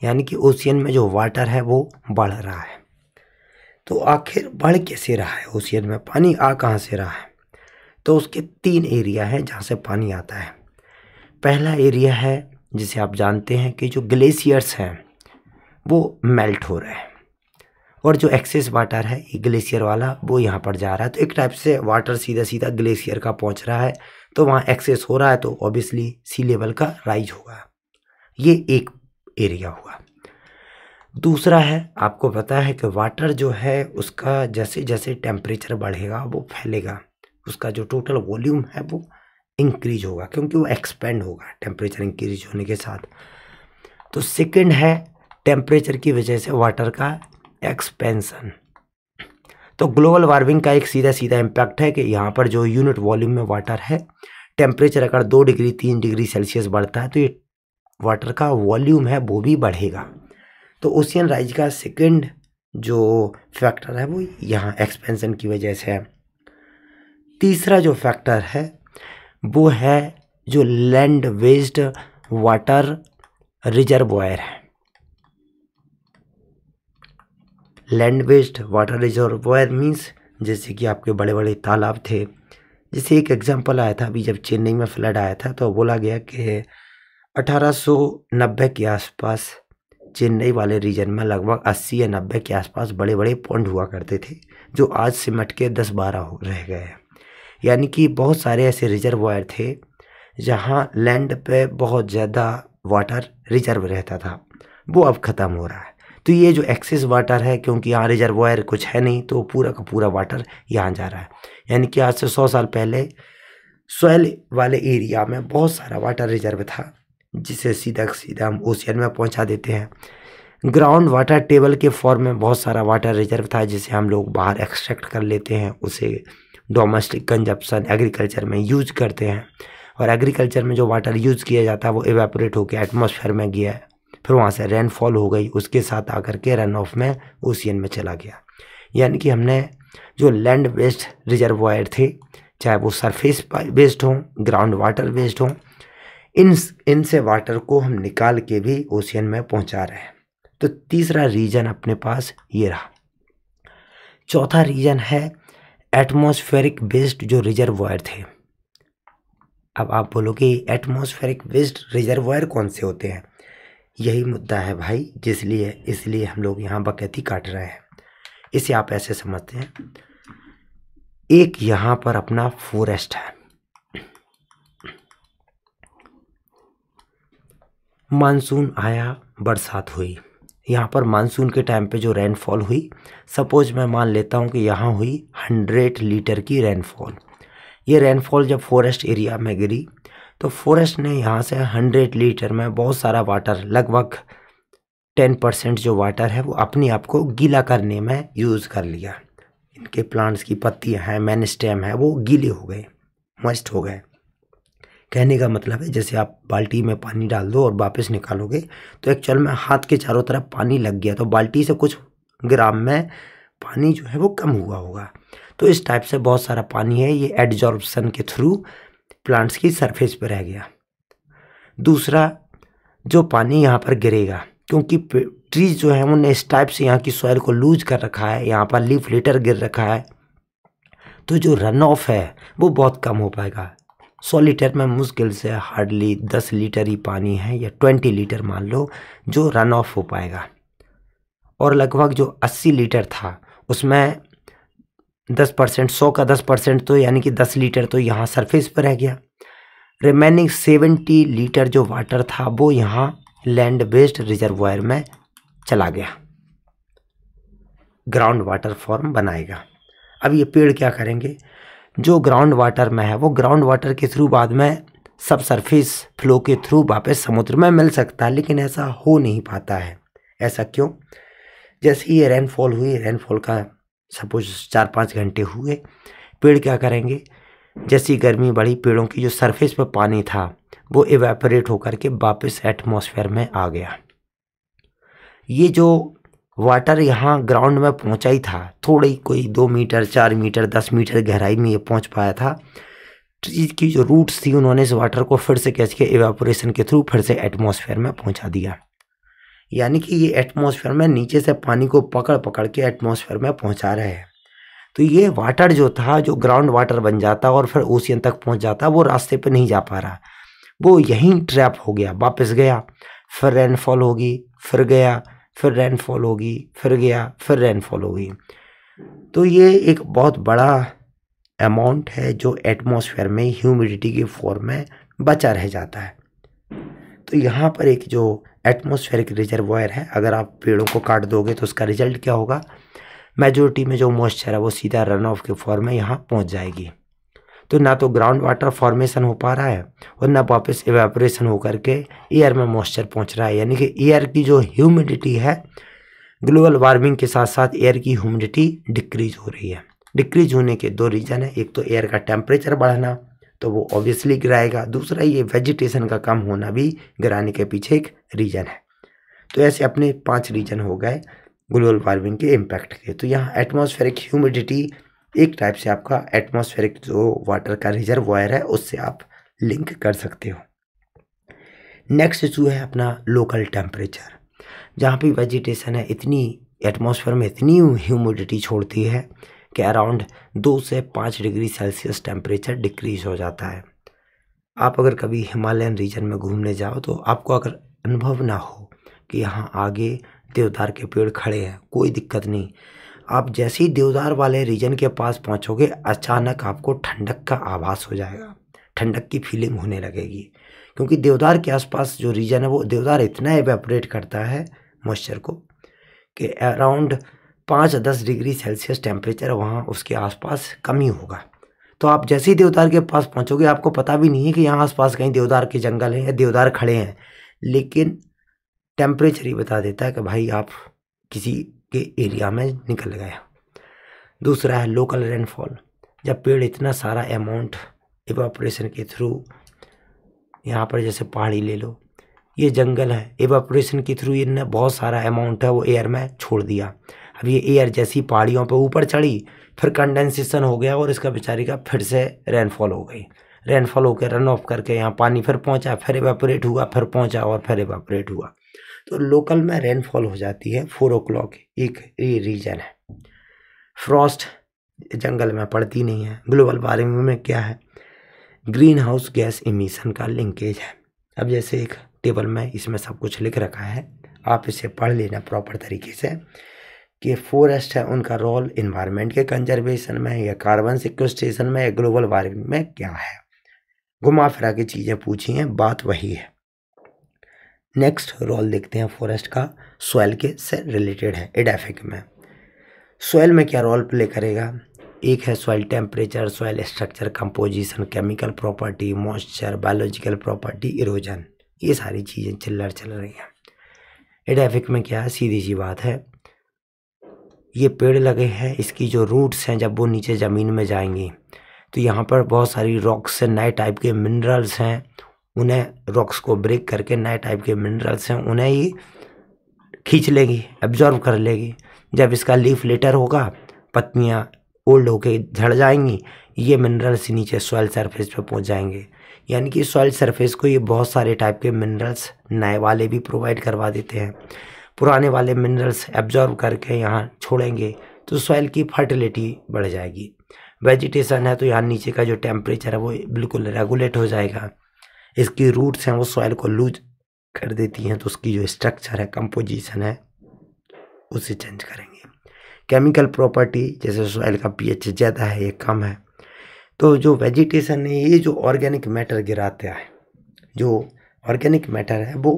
यानी कि ओशियन में जो वाटर है वो बढ़ रहा है तो आखिर बढ़ कैसे रहा है ओशियन में पानी आ कहाँ से रहा है तो उसके तीन एरिया हैं जहाँ से पानी आता है पहला एरिया है जिसे आप जानते हैं कि जो ग्लेशियर्स हैं वो मेल्ट हो रहे हैं और जो एक्सेस वाटर है ग्लेशियर वाला वो यहाँ पर जा रहा है तो एक टाइप से वाटर सीधा सीधा ग्लेशियर का पहुँच रहा है तो वहाँ एक्सेस हो रहा है तो ऑब्वियसली सी लेवल का राइज होगा ये एक एरिया हुआ दूसरा है आपको पता है कि वाटर जो है उसका जैसे जैसे टेम्परेचर बढ़ेगा वो फैलेगा उसका जो टोटल वॉल्यूम है वो इंक्रीज होगा क्योंकि वो एक्सपेंड होगा टेम्परेचर इंक्रीज होने के साथ तो सेकंड है टेम्परेचर की वजह से वाटर का एक्सपेंसन तो ग्लोबल वार्मिंग का एक सीधा सीधा इम्पैक्ट है कि यहाँ पर जो यूनिट वॉल्यूम में वाटर है टेम्परेचर अगर दो डिग्री तीन डिग्री सेल्सियस बढ़ता है तो ये वाटर का वॉल्यूम है वो भी बढ़ेगा तो ओशियन राइज का सेकंड जो फैक्टर है वो यहाँ एक्सपेंसन की वजह से है तीसरा जो फैक्टर है वो है जो लैंड वेस्ड वाटर रिजर्वायर है land based water reservoir means जैसे कि आपके बड़े बड़े तालाब थे जैसे एक एग्जांपल आया था अभी जब चेन्नई में फ्लड आया था तो बोला गया कि 1890 के आसपास चेन्नई वाले रीजन में लगभग 80 या 90 के आसपास बड़े बड़े पौंड हुआ करते थे जो आज सिमट के 10-12 हो रह गए हैं यानी कि बहुत सारे ऐसे रिजर्वायर थे जहाँ लैंड पे बहुत ज़्यादा वाटर रिजर्व रहता था वो अब ख़त्म हो रहा है तो ये जो एक्सेस वाटर है क्योंकि यहाँ रिजर्वायर कुछ है नहीं तो पूरा का पूरा वाटर यहाँ जा रहा है यानी कि आज से सौ साल पहले सोयल वाले एरिया में बहुत सारा वाटर रिजर्व था जिसे सीधा सीधा हम ओशियन में पहुंचा देते हैं ग्राउंड वाटर टेबल के फॉर्म में बहुत सारा वाटर रिजर्व था जिसे हम लोग बाहर एक्सट्रैक्ट कर लेते हैं उसे डोमेस्टिक कंजप्शन एग्रीकल्चर में यूज करते हैं और एग्रीकल्चर में जो वाटर यूज़ किया जाता है वो एवेपोरेट होकर एटमोसफेयर में गया है फिर वहाँ से रेनफॉल हो गई उसके साथ आकर के रन ऑफ में ओशियन में चला गया यानी कि हमने जो लैंड बेस्ड रिजर्वायर थे चाहे वो सरफेस बेस्ड हों ग्राउंड वाटर बेस्ड हों इन इनसे वाटर को हम निकाल के भी ओशियन में पहुंचा रहे हैं तो तीसरा रीजन अपने पास ये रहा चौथा रीजन है एटमॉस्फेरिक बेस्ड जो रिजर्वायर थे अब आप बोलोगे एटमॉस्फेरिक बेस्ड रिजर्वायर कौन से होते हैं यही मुद्दा है भाई जिसलिए इसलिए हम लोग यहाँ बकैती काट रहे हैं इसे आप ऐसे समझते हैं एक यहाँ पर अपना फॉरेस्ट है मानसून आया बरसात हुई यहाँ पर मानसून के टाइम पे जो रेनफॉल हुई सपोज मैं मान लेता हूँ कि यहाँ हुई हंड्रेड लीटर की रेनफॉल ये रेनफॉल जब फॉरेस्ट एरिया में गिरी तो फॉरेस्ट ने यहाँ से हंड्रेड लीटर में बहुत सारा वाटर लगभग टेन परसेंट जो वाटर है वो अपने आप को गीला करने में यूज़ कर लिया इनके प्लांट्स की पत्तियाँ हैं मैन स्टेम है वो गीले हो गए मस्ट हो गए कहने का मतलब है जैसे आप बाल्टी में पानी डाल दो और वापस निकालोगे तो एक्चुअल में हाथ के चारों तरफ पानी लग गया तो बाल्टी से कुछ ग्राम में पानी जो है वो कम हुआ होगा तो इस टाइप से बहुत सारा पानी है ये एडजॉर्बसन के थ्रू प्लांट्स की सरफेस पर रह गया दूसरा जो पानी यहाँ पर गिरेगा क्योंकि ट्रीज जो है उन्होंने इस टाइप से यहाँ की सॉइल को लूज कर रखा है यहाँ पर लीफ लेटर गिर रखा है तो जो रन ऑफ है वो बहुत कम हो पाएगा सौ लीटर में मुश्किल से हार्डली दस लीटर ही पानी है या ट्वेंटी लीटर मान लो जो रन ऑफ हो पाएगा और लगभग जो अस्सी लीटर था उसमें दस परसेंट सौ का दस परसेंट तो यानी कि दस लीटर तो यहाँ सरफेस पर रह गया रिमेनिंग सेवेंटी लीटर जो वाटर था वो यहाँ लैंड बेस्ड रिजर्वायर में चला गया ग्राउंड वाटर फॉर्म बनाएगा अब ये पेड़ क्या करेंगे जो ग्राउंड वाटर में है वो ग्राउंड वाटर के थ्रू बाद में सब सरफेस फ्लो के थ्रू वापस समुद्र में मिल सकता है लेकिन ऐसा हो नहीं पाता है ऐसा क्यों जैसे ये रेनफॉल हुई रेनफॉल का सपोज चार पाँच घंटे हुए पेड़ क्या करेंगे जैसी गर्मी बढ़ी पेड़ों की जो सरफेस पर पानी था वो इवेपोरेट होकर के वापस एटमॉस्फेयर में आ गया ये जो वाटर यहाँ ग्राउंड में पहुँचा ही था थोड़ी कोई दो मीटर चार मीटर दस मीटर गहराई में ये पहुँच पाया था चीज़ तो की जो रूट्स थी उन्होंने इस वाटर को फिर से कैसे के एवेपोरेशन के थ्रू फिर से एटमॉस्फेयर में पहुँचा दिया यानी कि ये एटमॉस्फेयर में नीचे से पानी को पकड़ पकड़ के एटमॉस्फेयर में पहुँचा रहे हैं तो ये वाटर जो था जो ग्राउंड वाटर बन जाता और फिर ओशियन तक पहुँच जाता वो रास्ते पर नहीं जा पा रहा वो यहीं ट्रैप हो गया वापस गया फिर रेनफॉल होगी फिर गया फिर रेनफॉल होगी फिर गया फिर रेनफॉल होगी तो ये एक बहुत बड़ा अमाउंट है जो एटमॉस्फेयर में ह्यूमिडिटी के फॉर्म में बचा रह जाता है तो यहाँ पर एक जो एटमॉस्फेरिक रिजर्वायर है अगर आप पेड़ों को काट दोगे तो उसका रिजल्ट क्या होगा मेजोरिटी में जो मॉइस्चर है वो सीधा रन ऑफ के फॉर्म में यहाँ पहुँच जाएगी तो ना तो ग्राउंड वाटर फॉर्मेशन हो पा रहा है और ना वापस एवेपोरेशन हो करके एयर में मॉइस्चर पहुंच रहा है यानी कि एयर की जो ह्यूमिडिटी है ग्लोबल वार्मिंग के साथ साथ एयर की ह्यूमिडिटी डिक्रीज हो रही है डिक्रीज होने के दो रीज़न है एक तो एयर का टेम्परेचर बढ़ना तो वो ऑब्वियसली गिराएगा दूसरा ये वेजिटेशन का कम होना भी गिराने के पीछे एक रीज़न है तो ऐसे अपने पांच रीजन हो गए ग्लोबल वार्मिंग के इम्पैक्ट के तो यहाँ एटमॉस्फेरिक ह्यूमिडिटी एक टाइप से आपका एटमॉस्फेरिक जो वाटर का रिजर्वायर है उससे आप लिंक कर सकते हो नेक्स्ट इशू है अपना लोकल टेम्परेचर जहाँ पे वेजिटेशन है इतनी एटमोसफेयर में इतनी ह्यूमिडिटी छोड़ती है कि अराउंड दो से पाँच डिग्री सेल्सियस टेम्परेचर डिक्रीज हो जाता है आप अगर कभी हिमालयन रीजन में घूमने जाओ तो आपको अगर अनुभव ना हो कि यहाँ आगे देवदार के पेड़ खड़े हैं कोई दिक्कत नहीं आप जैसे ही देवदार वाले रीजन के पास पहुंचोगे अचानक आपको ठंडक का आभास हो जाएगा ठंडक की फीलिंग होने लगेगी क्योंकि देवदार के आसपास जो रीजन है वो देवदार इतना एवेपरेट करता है मॉइस्चर को कि अराउंड पाँच दस डिग्री सेल्सियस टेम्परेचर वहाँ उसके आसपास कम ही होगा तो आप जैसे ही देवदार के पास पहुँचोगे आपको पता भी नहीं है कि यहाँ आसपास कहीं देवदार के जंगल हैं या देवदार खड़े हैं लेकिन टेम्परेचर ही बता देता है कि भाई आप किसी के एरिया में निकल गया दूसरा है लोकल रेनफॉल जब पेड़ इतना सारा अमाउंट एवापोरेशन के थ्रू यहाँ पर जैसे पहाड़ी ले लो ये जंगल है एवापोरेशन के थ्रू इनने बहुत सारा अमाउंट है वो एयर में छोड़ दिया अब ये एयर जैसी पहाड़ियों पर ऊपर चढ़ी फिर कंडेंसेशन हो गया और इसका बेचारी का फिर से रेनफॉल हो गई रेनफॉल होकर रन ऑफ करके यहाँ पानी फिर पहुँचा फिर एवापोरेट हुआ फिर पहुँचा और फिर एवापोरेट हुआ तो लोकल में रेनफॉल हो जाती है फोर ओ क्लॉक एक ये रीजन है फ्रॉस्ट जंगल में पड़ती नहीं है ग्लोबल वार्मिंग में क्या है ग्रीन हाउस गैस इमिशन का लिंकेज है अब जैसे एक टेबल में इसमें सब कुछ लिख रखा है आप इसे पढ़ लेना प्रॉपर तरीके से कि फॉरेस्ट है उनका रोल इन्वायरमेंट के कंजर्वेशन में या कार्बन सिक्वेस्ट्रेशन में या ग्लोबल वार्मिंग में क्या है घुमा फिरा के चीज़ें पूछी हैं बात वही है नेक्स्ट रोल देखते हैं फॉरेस्ट का सोयल के से रिलेटेड है एडाफिक में सोयल में क्या रोल प्ले करेगा एक है soil temperature soil structure composition chemical property moisture biological property erosion ये सारी चीज़ें चिल्लर चल रही हैं एडेफिक में क्या है सीधी सी बात है ये पेड़ लगे हैं इसकी जो रूट्स हैं जब वो नीचे ज़मीन में जाएंगी तो यहाँ पर बहुत सारी रॉक्स नए टाइप के मिनरल्स हैं उन्हें रॉक्स को ब्रेक करके नए टाइप के मिनरल्स हैं उन्हें ही खींच लेगी एब्जॉर्व कर लेगी जब इसका लीफ लेटर होगा पत्नियाँ ओल्ड होके झड़ जाएंगी ये मिनरल्स नीचे सॉइल सरफेस पे पहुंच जाएंगे यानी कि सॉइल सरफेस को ये बहुत सारे टाइप के मिनरल्स नए वाले भी प्रोवाइड करवा देते हैं पुराने वाले मिनरल्स एब्जॉर्व करके यहाँ छोड़ेंगे तो सॉइल की फर्टिलिटी बढ़ जाएगी वेजिटेशन है तो यहाँ नीचे का जो टेम्परेचर है वो बिल्कुल रेगुलेट हो जाएगा इसकी रूट्स हैं वो सॉइल को लूज कर देती हैं तो उसकी जो स्ट्रक्चर है कंपोजिशन है उसे चेंज करेंगे केमिकल प्रॉपर्टी जैसे सॉइल का पीएच ज़्यादा है ये कम है तो जो वेजिटेशन है ये जो ऑर्गेनिक मैटर गिराता है जो ऑर्गेनिक मैटर है वो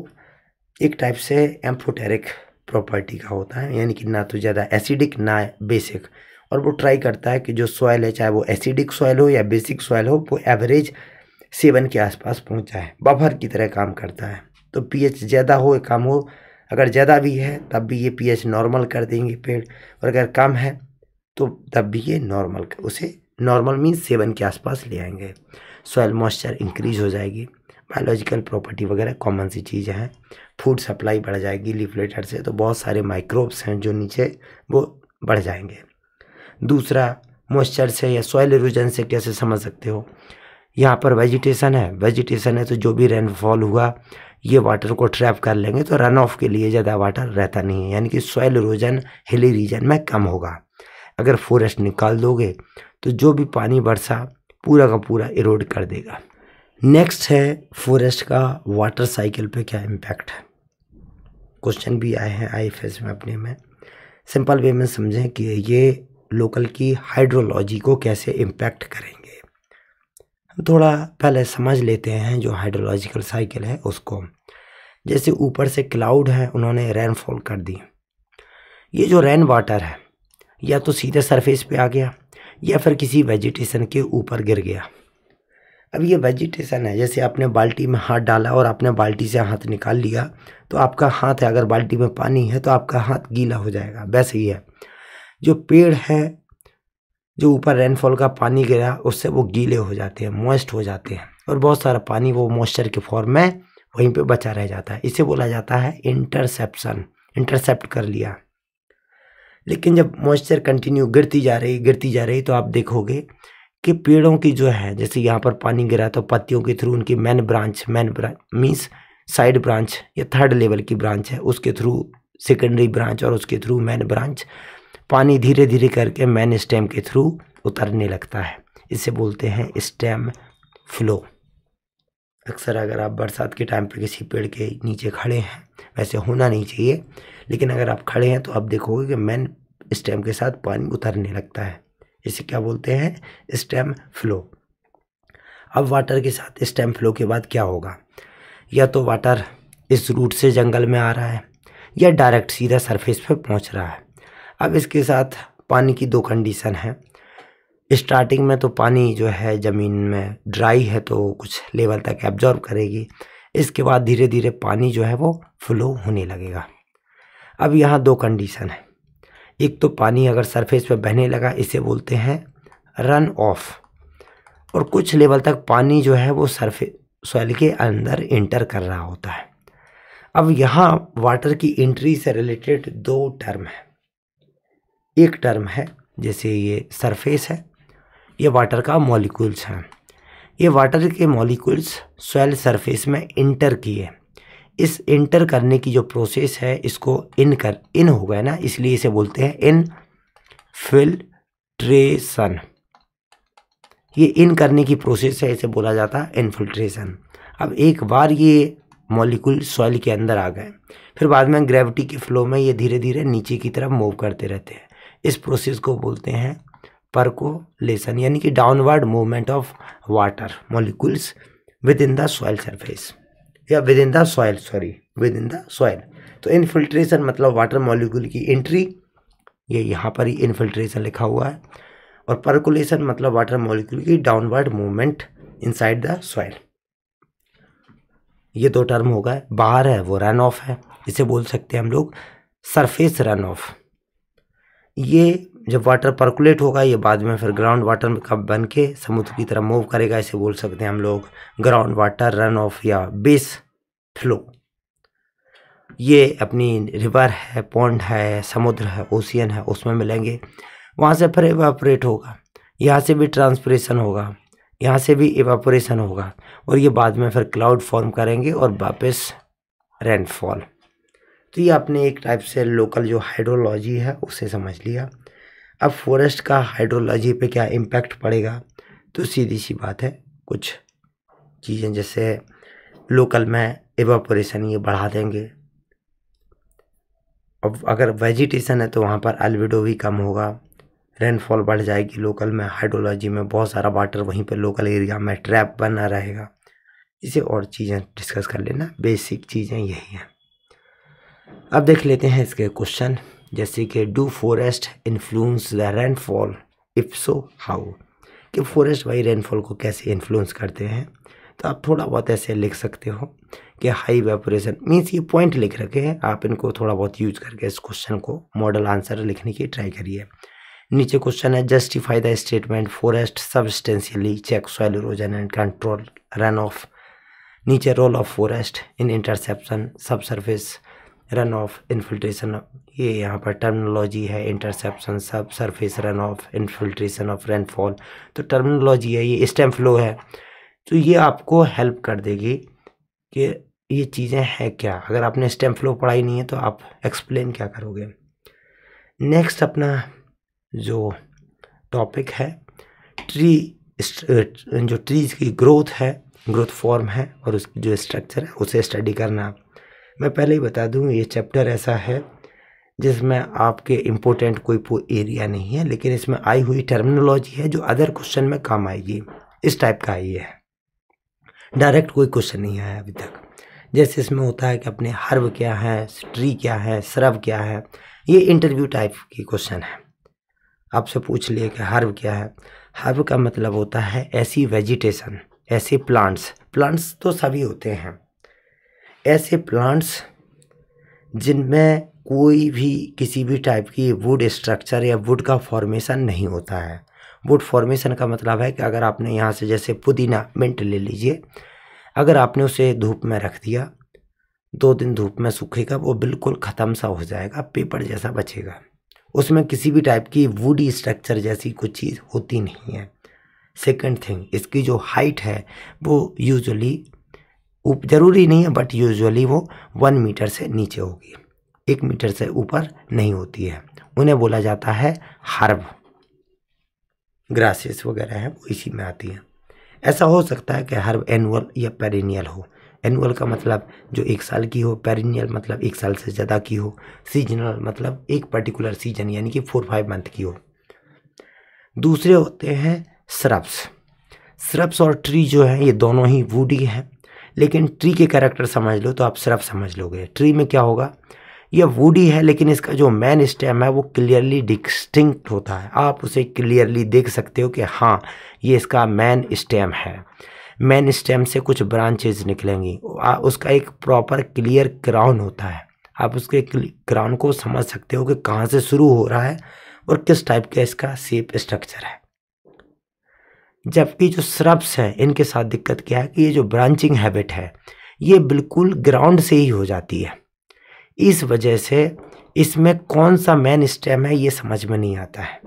एक टाइप से एम्फोटेरिक प्रॉपर्टी का होता है यानी कि ना तो ज़्यादा एसिडिक ना बेसिक और वो ट्राई करता है कि जो सॉइल है चाहे वो एसिडिक सॉइल हो या बेसिक सॉइल हो वो एवरेज सेवन के आसपास पहुंचा है बफर की तरह काम करता है तो पीएच ज़्यादा हो कम हो अगर ज़्यादा भी है तब भी ये पीएच नॉर्मल कर देंगे पेड़ और अगर कम है तो तब भी ये नॉर्मल उसे नॉर्मल मीन्स सेवन के आसपास ले आएंगे सॉयल मॉइस्चर इंक्रीज हो जाएगी बायोलॉजिकल प्रॉपर्टी वगैरह कॉमन सी चीज़ हैं फूड सप्लाई बढ़ जाएगी लिफलेटर से तो बहुत सारे माइक्रोब्स हैं जो नीचे वो बढ़ जाएंगे दूसरा मॉइस्चर से या सॉयल इरोजन से कैसे समझ सकते हो यहाँ पर वेजिटेशन है वेजिटेशन है तो जो भी रेनफॉल हुआ ये वाटर को ट्रैप कर लेंगे तो रन ऑफ के लिए ज़्यादा वाटर रहता नहीं है यानी कि सॉयल रोजन हिली रीजन में कम होगा अगर फॉरेस्ट निकाल दोगे तो जो भी पानी बरसा पूरा का पूरा इरोड कर देगा नेक्स्ट है फॉरेस्ट का वाटर साइकिल पे क्या इम्पैक्ट है क्वेश्चन भी आए हैं आई फेस में अपने में सिंपल वे में समझें कि ये लोकल की हाइड्रोलॉजी को कैसे इम्पैक्ट करें थोड़ा पहले समझ लेते हैं जो हाइड्रोलॉजिकल साइकिल है उसको जैसे ऊपर से क्लाउड है उन्होंने रेनफॉल कर दी ये जो रेन वाटर है या तो सीधे सरफेस पे आ गया या फिर किसी वेजिटेशन के ऊपर गिर गया अब ये वेजिटेशन है जैसे आपने बाल्टी में हाथ डाला और आपने बाल्टी से हाथ निकाल लिया तो आपका हाथ है अगर बाल्टी में पानी है तो आपका हाथ गीला हो जाएगा वैसे ही है जो पेड़ है जो ऊपर रेनफॉल का पानी गिरा उससे वो गीले हो जाते हैं मॉइस्ट हो जाते हैं और बहुत सारा पानी वो मॉइस्चर के फॉर्म में वहीं पे बचा रह जाता है इसे बोला जाता है इंटरसेप्शन इंटरसेप्ट कर लिया लेकिन जब मॉइस्चर कंटिन्यू गिरती जा रही गिरती जा रही तो आप देखोगे कि पेड़ों की जो है जैसे यहाँ पर पानी गिरा तो पत्तियों के थ्रू उनकी main branch main branch means side branch या थर्ड लेवल की ब्रांच है उसके थ्रू सेकेंडरी ब्रांच और उसके थ्रू मैन ब्रांच पानी धीरे धीरे करके मैन स्टेम के थ्रू उतरने लगता है इसे बोलते हैं स्टेम फ्लो अक्सर अगर आप बरसात के टाइम पर किसी पेड़ के नीचे खड़े हैं वैसे होना नहीं चाहिए लेकिन अगर आप खड़े हैं तो आप देखोगे कि मैन स्टेम के साथ पानी उतरने लगता है इसे क्या बोलते हैं स्टेम फ्लो अब वाटर के साथ स्टेम फ्लो के बाद क्या होगा या तो वाटर इस रूट से जंगल में आ रहा है या डायरेक्ट सीधा सरफेस पर पहुंच रहा है अब इसके साथ पानी की दो कंडीशन है स्टार्टिंग में तो पानी जो है ज़मीन में ड्राई है तो कुछ लेवल तक एब्जॉर्ब करेगी इसके बाद धीरे धीरे पानी जो है वो फ्लो होने लगेगा अब यहाँ दो कंडीशन है एक तो पानी अगर सरफेस पर बहने लगा इसे बोलते हैं रन ऑफ और कुछ लेवल तक पानी जो है वो सरफे सॉइल के अंदर इंटर कर रहा होता है अब यहाँ वाटर की एंट्री से रिलेटेड दो टर्म है एक टर्म है जैसे ये सरफेस है ये वाटर का मॉलिक्यूल्स हैं ये वाटर के मॉलिक्यूल्स सोयल सरफेस में इंटर किए इस इंटर करने की जो प्रोसेस है इसको इन कर इन हो गया ना इसलिए इसे बोलते हैं इन फिल्ट्रेशन ये इन करने की प्रोसेस है इसे बोला जाता है इनफिल्ट्रेशन अब एक बार ये मॉलिक्यूल सॉइल के अंदर आ गए फिर बाद में ग्रेविटी के फ्लो में ये धीरे धीरे नीचे की तरफ मूव करते रहते हैं इस प्रोसेस को बोलते हैं परकोलेशन यानी कि downward movement of water molecules within the soil surface या within the soil sorry within the soil तो इनफिल्ट्रेशन मतलब वाटर मॉलिक्यूल की एंट्री ये यहाँ पर ही इनफिल्ट्रेशन लिखा हुआ है और परकुलेशन मतलब वाटर मॉलिक्यूल की downward movement inside the soil ये दो टर्म होगा बाहर है वो रन ऑफ है इसे बोल सकते हैं हम लोग सरफेस रन ऑफ ये जब वाटर परकुलेट होगा ये बाद में फिर ग्राउंड वाटर का बन के समुद्र की तरफ मूव करेगा इसे बोल सकते हैं हम लोग ग्राउंड वाटर रन ऑफ या बेस फ्लो ये अपनी रिवर है पौंड है समुद्र है ओशियन है उसमें मिलेंगे वहाँ से फिर एवापोरेट होगा यहाँ से भी ट्रांसपरेशन होगा यहाँ से भी एवापोरेशन होगा और ये बाद में फिर क्लाउड फॉर्म करेंगे और वापस रेनफॉल तो ये आपने एक टाइप से लोकल जो हाइड्रोलॉजी है उसे समझ लिया अब फॉरेस्ट का हाइड्रोलॉजी पे क्या इम्पैक्ट पड़ेगा तो सीधी सी बात है कुछ चीज़ें जैसे लोकल में एवापोरेशन ये बढ़ा देंगे अब अगर वेजिटेशन है तो वहाँ पर एलविडो भी कम होगा रेनफॉल बढ़ जाएगी लोकल में हाइड्रोलॉजी में बहुत सारा वाटर वहीं पर लोकल एरिया में ट्रैप बना रहेगा इसे और चीज़ें डिस्कस कर लेना बेसिक चीज़ें यही हैं अब देख लेते हैं इसके क्वेश्चन जैसे कि do forest influence the rainfall if so how कि फॉरेस्ट भाई रेनफॉल को कैसे इन्फ्लुएंस करते हैं तो आप थोड़ा बहुत ऐसे लिख सकते हो कि हाई वेपोरेशन मीन्स ये पॉइंट लिख रखे हैं आप इनको थोड़ा बहुत यूज करके इस क्वेश्चन को मॉडल आंसर लिखने की ट्राई करिए नीचे क्वेश्चन है justify the statement forest substantially check soil erosion and control runoff नीचे role of forest in interception subsurface runoff infiltration ये यहाँ पर टर्मिनोलॉजी है interception subsurface runoff infiltration of rainfall तो terminology है ये stem flow है तो ये आपको हेल्प कर देगी कि ये चीज़ें हैं क्या अगर आपने स्टेम फ्लो पढ़ाई नहीं है तो आप एक्सप्लेन क्या करोगे नेक्स्ट अपना जो टॉपिक है ट्री जो ट्रीज की ग्रोथ है ग्रोथ फॉर्म है और उसकी जो स्ट्रक्चर है उसे स्टडी करना मैं पहले ही बता दूं ये चैप्टर ऐसा है जिसमें आपके इम्पोर्टेंट कोई एरिया नहीं है लेकिन इसमें आई हुई टर्मिनोलॉजी है जो अदर क्वेश्चन में काम आएगी इस टाइप का ये है डायरेक्ट कोई क्वेश्चन नहीं आया अभी तक जैसे इसमें होता है कि अपने हर्व क्या है ट्री क्या है सरव क्या है ये इंटरव्यू टाइप की क्वेश्चन है आपसे पूछ लिए कि हर्व क्या है हर्व का मतलब होता है ऐसी वेजिटेशन ऐसे प्लांट्स प्लांट्स तो सभी होते हैं ऐसे प्लांट्स जिनमें कोई भी किसी भी टाइप की वुड स्ट्रक्चर या वुड का फॉर्मेशन नहीं होता है वुड फॉर्मेशन का मतलब है कि अगर आपने यहाँ से जैसे पुदीना मिंट ले लीजिए अगर आपने उसे धूप में रख दिया दो दिन धूप में सूखेगा वो बिल्कुल ख़त्म सा हो जाएगा पेपर जैसा बचेगा उसमें किसी भी टाइप की वुडी स्ट्रक्चर जैसी कुछ चीज़ होती नहीं है सेकंड थिंग इसकी जो हाइट है वो यूजुअली ज़रूरी नहीं है बट यूजुअली वो वन मीटर से नीचे होगी एक मीटर से ऊपर नहीं होती है उन्हें बोला जाता है हर्ब ग्रासेस वगैरह हैं वो इसी में आती हैं ऐसा हो सकता है कि हर्ब एनुअल या पेरिनियल हो एनुअल का मतलब जो एक साल की हो पेरिनियल मतलब एक साल से ज़्यादा की हो सीजनल मतलब एक पर्टिकुलर सीजन यानी कि फोर फाइव मंथ की हो दूसरे होते हैं श्रब्स श्रब्स और ट्री जो हैं ये दोनों ही वूडी हैं लेकिन ट्री के कैरेक्टर समझ लो तो आप सिर्फ समझ लोगे ट्री में क्या होगा यह वूडी है लेकिन इसका जो मैन स्टेम है वो क्लियरली डिस्टिंक्ट होता है आप उसे क्लियरली देख सकते हो कि हाँ ये इसका मैन स्टेम है मैन स्टेम से कुछ ब्रांचेज निकलेंगी उसका एक प्रॉपर क्लियर क्राउन होता है आप उसके क्राउन को समझ सकते हो कि कहाँ से शुरू हो रहा है और किस टाइप का इसका सेप स्ट्रक्चर है जबकि जो श्रब्स हैं इनके साथ दिक्कत क्या है कि ये जो ब्रांचिंग हैबिट है ये बिल्कुल ग्राउंड से ही हो जाती है इस वजह से इसमें कौन सा मेन स्टेम है ये समझ में नहीं आता है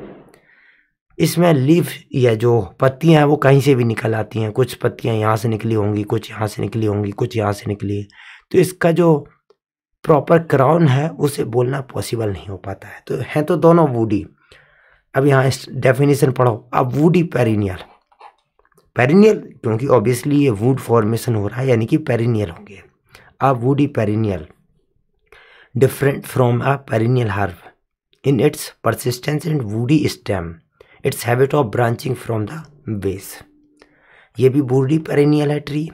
इसमें लीफ या जो पत्तियां हैं वो कहीं से भी निकल आती हैं कुछ पत्तियां यहाँ से निकली होंगी कुछ यहाँ से निकली होंगी कुछ यहाँ से निकली तो इसका जो प्रॉपर क्राउन है उसे बोलना पॉसिबल नहीं हो पाता है तो हैं तो दोनों वूडी अब यहाँ डेफिनेशन पढ़ो अब वूडी पेरिनियल पेरिनियल क्योंकि ऑब्वियसली ये वुड फॉर्मेशन हो रहा है यानी कि पेरिनियल होंगे a wood perennial different from a perennial herb in its persistence and woody stem its habit of branching from the base ये भी बूढ़ी पेरिनियल है ट्री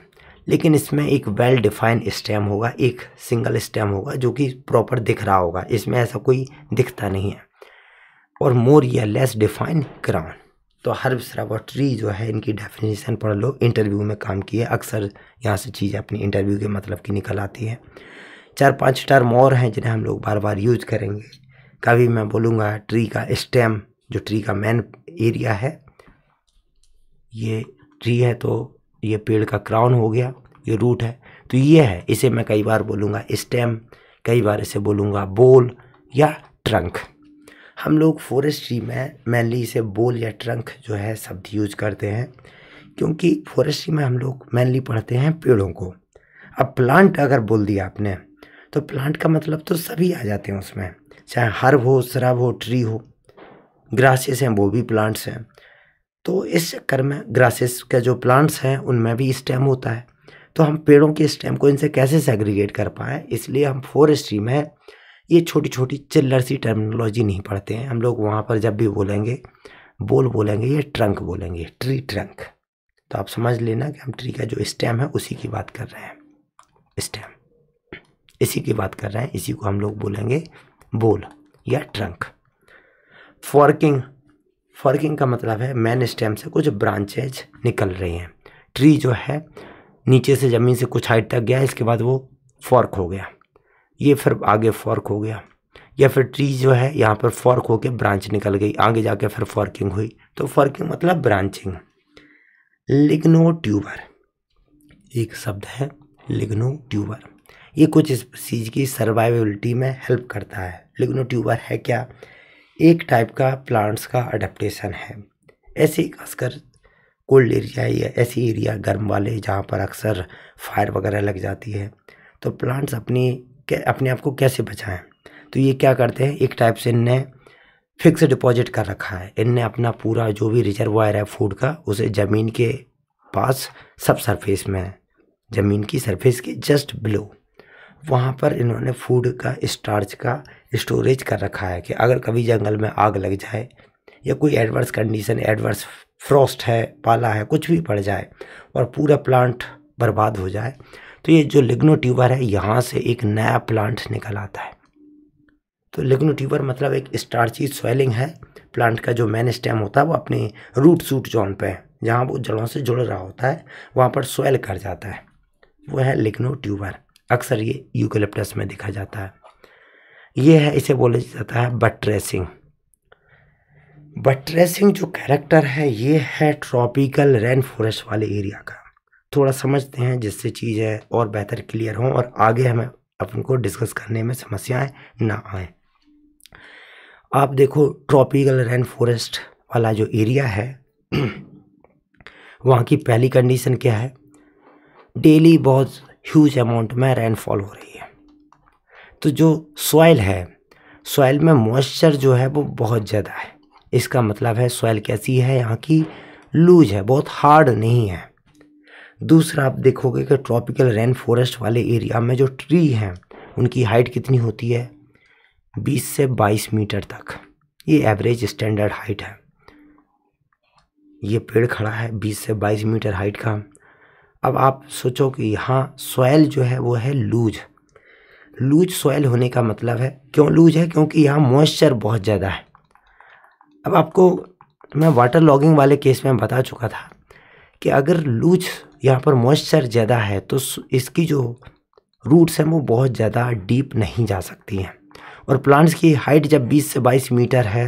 लेकिन इसमें एक वेल डिफाइन स्टेम होगा एक सिंगल स्टेम होगा जो कि प्रॉपर दिख रहा होगा इसमें ऐसा कोई दिखता नहीं है और more or less define crown तो हर्ब्स ट्री जो है इनकी डेफिनेशन पढ़ लो इंटरव्यू में काम किए अक्सर यहाँ से चीज़ें अपनी इंटरव्यू के मतलब की निकल आती है चार पांच टर्म और हैं जिन्हें हम लोग बार बार यूज करेंगे कभी मैं बोलूँगा ट्री का स्टेम जो ट्री का मेन एरिया है ये ट्री है तो ये पेड़ का क्राउन हो गया ये रूट है तो ये है इसे मैं कई बार बोलूँगा स्टेम कई बार इसे बोलूँगा बोल या ट्रंक हम लोग फॉरेस्ट्री में मेनली इसे बोल या ट्रंक जो है शब्द यूज करते हैं क्योंकि फॉरेस्ट्री में हम लोग मेनली पढ़ते हैं पेड़ों को अब प्लांट अगर बोल दिया आपने तो प्लांट का मतलब तो सभी आ जाते हैं उसमें चाहे हर्ब हो शराब हो ट्री हो ग्रासेस हैं वो भी प्लांट्स हैं तो इस चक्कर में ग्रासेस के जो प्लांट्स हैं उनमें भी स्टेम होता है तो हम पेड़ों के स्टेम को इनसे कैसे सेग्रीगेट कर पाएँ इसलिए हम फॉरेस्ट्री में ये छोटी छोटी चिल्लर सी टर्मिनोलॉजी नहीं पढ़ते हैं हम लोग वहाँ पर जब भी बोलेंगे बोल बोलेंगे ये ट्रंक बोलेंगे ट्री ट्रंक तो आप समझ लेना कि हम ट्री का जो स्टेम है उसी की बात कर रहे हैं स्टेम इसी की बात कर रहे हैं इसी को हम लोग बोलेंगे बोल या ट्रंक फॉर्किंग फॉर्किंग का मतलब है मैन स्टेम से कुछ ब्रांचेज निकल रही हैं ट्री जो है नीचे से ज़मीन से कुछ हाइट तक गया इसके बाद वो फॉर्क हो गया ये फिर आगे फॉर्क हो गया या फिर ट्री जो है यहाँ पर फॉर्क होके ब्रांच निकल गई आगे जाके फिर फॉर्किंग हुई तो फॉर्किंग मतलब ब्रांचिंग लिग्नो ट्यूबर एक शब्द है लिग्नो ट्यूबर ये कुछ इस चीज़ की सर्वाइवेबिलिटी में हेल्प करता है लिग्नो ट्यूबर है क्या एक टाइप का प्लांट्स का अडेप्टेशन है ऐसे खासकर कोल्ड एरिया या ऐसे एरिया गर्म वाले जहाँ पर अक्सर फायर वगैरह लग जाती है तो प्लांट्स अपनी अपने आप को कैसे बचाएं तो ये क्या करते हैं एक टाइप से इनने फिक्स डिपॉजिट कर रखा है इनने अपना पूरा जो भी रिजर्वायर है फूड का उसे ज़मीन के पास सब सरफेस में है ज़मीन की सरफेस के जस्ट बिलो वहाँ पर इन्होंने फूड का स्टार्च का स्टोरेज कर रखा है कि अगर कभी जंगल में आग लग जाए या कोई एडवर्स कंडीशन एडवर्स फ्रॉस्ट है पाला है कुछ भी पड़ जाए और पूरा प्लांट बर्बाद हो जाए तो ये जो लिग्नो ट्यूबर है यहाँ से एक नया प्लांट निकल आता है तो लिग्नो ट्यूबर मतलब एक स्टार्ची स्वेलिंग है प्लांट का जो मेन स्टेम होता है वो अपने रूट सूट जोन पे है जहाँ वो जड़ों से जुड़ रहा होता है वहाँ पर स्वेल कर जाता है वो है लिग्नो ट्यूबर अक्सर ये यूकेलिप्टस में देखा जाता है ये है इसे बोला जाता है बट्रेसिंग बट्रेसिंग जो कैरेक्टर है ये है ट्रॉपिकल रेन फॉरेस्ट वाले एरिया का थोड़ा समझते हैं जिससे चीज़ें और बेहतर क्लियर हों और आगे हमें अपन को डिस्कस करने में समस्याएं ना आए आप देखो ट्रॉपिकल रेन फॉरेस्ट वाला जो एरिया है वहाँ की पहली कंडीशन क्या है डेली बहुत ह्यूज अमाउंट में रेनफॉल हो रही है तो जो सॉइल है सॉइल में मॉइस्चर जो है वो बहुत ज़्यादा है इसका मतलब है सॉइल कैसी है यहाँ की लूज है बहुत हार्ड नहीं है दूसरा आप देखोगे कि ट्रॉपिकल रेन फॉरेस्ट वाले एरिया में जो ट्री हैं उनकी हाइट कितनी होती है 20 से 22 मीटर तक ये एवरेज स्टैंडर्ड हाइट है ये पेड़ खड़ा है 20 से 22 मीटर हाइट का अब आप सोचो कि यहाँ सॉयल जो है वो है लूज लूज सॉयल होने का मतलब है क्यों लूज है क्योंकि यहाँ मॉइस्चर बहुत ज़्यादा है अब आपको मैं वाटर लॉगिंग वाले केस में बता चुका था कि अगर लूज यहाँ पर मॉइस्चर ज़्यादा है तो इसकी जो रूट्स हैं वो बहुत ज़्यादा डीप नहीं जा सकती हैं और प्लांट्स की हाइट जब 20 से 22 मीटर है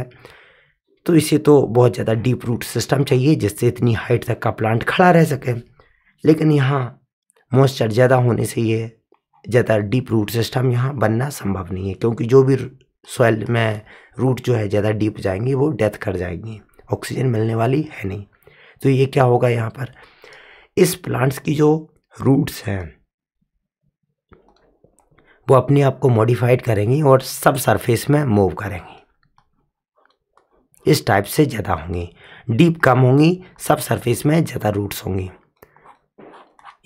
तो इसे तो बहुत ज़्यादा डीप रूट सिस्टम चाहिए जिससे इतनी हाइट तक का प्लांट खड़ा रह सके लेकिन यहाँ मॉइस्चर ज़्यादा होने से ये ज़्यादा डीप रूट सिस्टम यहाँ बनना संभव नहीं है क्योंकि जो भी सॉइल में रूट जो है ज़्यादा डीप जाएंगी वो डेथ कर जाएंगी ऑक्सीजन मिलने वाली है नहीं तो ये क्या होगा यहाँ पर इस प्लांट्स की जो रूट्स हैं वो अपने आप को मॉडिफाइड करेंगी और सब सरफेस में मूव करेंगी इस टाइप से ज़्यादा होंगी डीप कम होंगी सब सरफेस में ज़्यादा रूट्स होंगी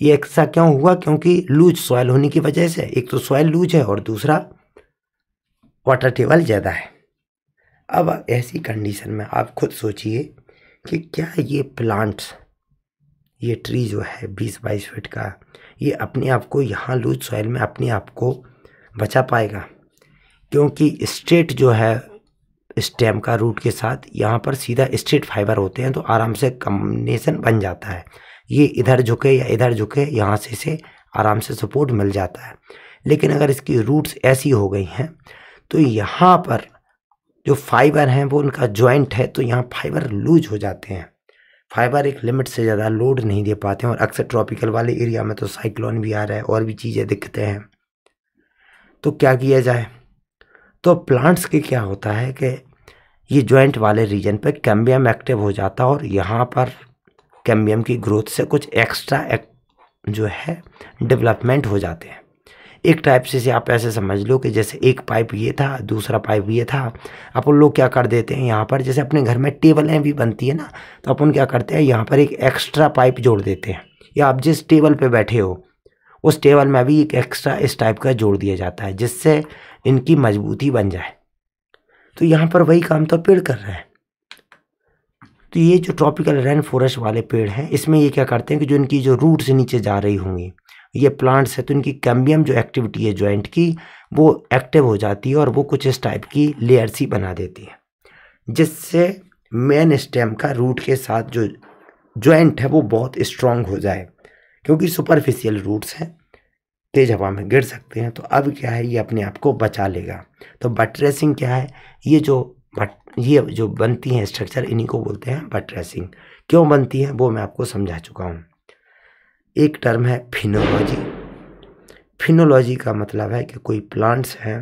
ये ऐसा क्यों हुआ क्योंकि लूज सॉयल होने की वजह से एक तो सॉइल लूज है और दूसरा वाटर टेबल ज़्यादा है अब ऐसी कंडीशन में आप खुद सोचिए कि क्या ये प्लांट्स ये ट्री जो है बीस बाईस फीट का ये अपने आप को यहाँ लूज सॉइल में अपने आप को बचा पाएगा क्योंकि स्ट्रेट जो है स्टेम का रूट के साथ यहाँ पर सीधा स्ट्रेट फाइबर होते हैं तो आराम से कम्बिनेशन बन जाता है ये इधर झुके या इधर झुके यहाँ से इसे आराम से सपोर्ट मिल जाता है लेकिन अगर इसकी रूट्स ऐसी हो गई हैं तो यहाँ पर जो फाइबर हैं वो उनका जॉइंट है तो यहाँ फाइबर लूज हो जाते हैं फाइबर एक लिमिट से ज़्यादा लोड नहीं दे पाते हैं और अक्सर ट्रॉपिकल वाले एरिया में तो साइक्लोन भी आ रहा है और भी चीज़ें दिखते हैं तो क्या किया जाए तो प्लांट्स के क्या होता है कि ये जॉइंट वाले रीजन पर कैम्बियम एक्टिव हो जाता है और यहाँ पर कैम्बियम की ग्रोथ से कुछ एक्स्ट्रा एक, जो है डेवलपमेंट हो जाते हैं एक टाइप से, से आप ऐसे समझ लो कि जैसे एक पाइप ये था दूसरा पाइप ये था अपन लोग क्या कर देते हैं यहाँ पर जैसे अपने घर में टेबलें भी बनती है ना तो अपन क्या करते हैं यहाँ पर एक एक्स्ट्रा पाइप जोड़ देते हैं या आप जिस टेबल पर बैठे हो उस टेबल में भी एक एक्स्ट्रा इस टाइप का जोड़ दिया जाता है जिससे इनकी मजबूती बन जाए तो यहाँ पर वही काम तो पेड़ कर रहे हैं तो ये जो ट्रॉपिकल रेन फॉरेस्ट वाले पेड़ हैं इसमें ये क्या करते हैं कि जो इनकी जो रूट से नीचे जा रही होंगी ये प्लांट्स है तो इनकी कैम्बियम जो एक्टिविटी है जॉइंट की वो एक्टिव हो जाती है और वो कुछ इस टाइप की लेयर सी बना देती है जिससे मेन स्टेम का रूट के साथ जो जॉइंट है वो बहुत स्ट्रांग हो जाए क्योंकि सुपरफिशियल रूट्स हैं तेज हवा में गिर सकते हैं तो अब क्या है ये अपने आप को बचा लेगा तो बटरेसिंग क्या है ये जो बट ये जो बनती हैं स्ट्रक्चर इन्हीं को बोलते हैं बटरेसिंग क्यों बनती है वो मैं आपको समझा चुका हूँ एक टर्म है फिनोलॉजी फिनोलॉजी का मतलब है कि कोई प्लांट्स हैं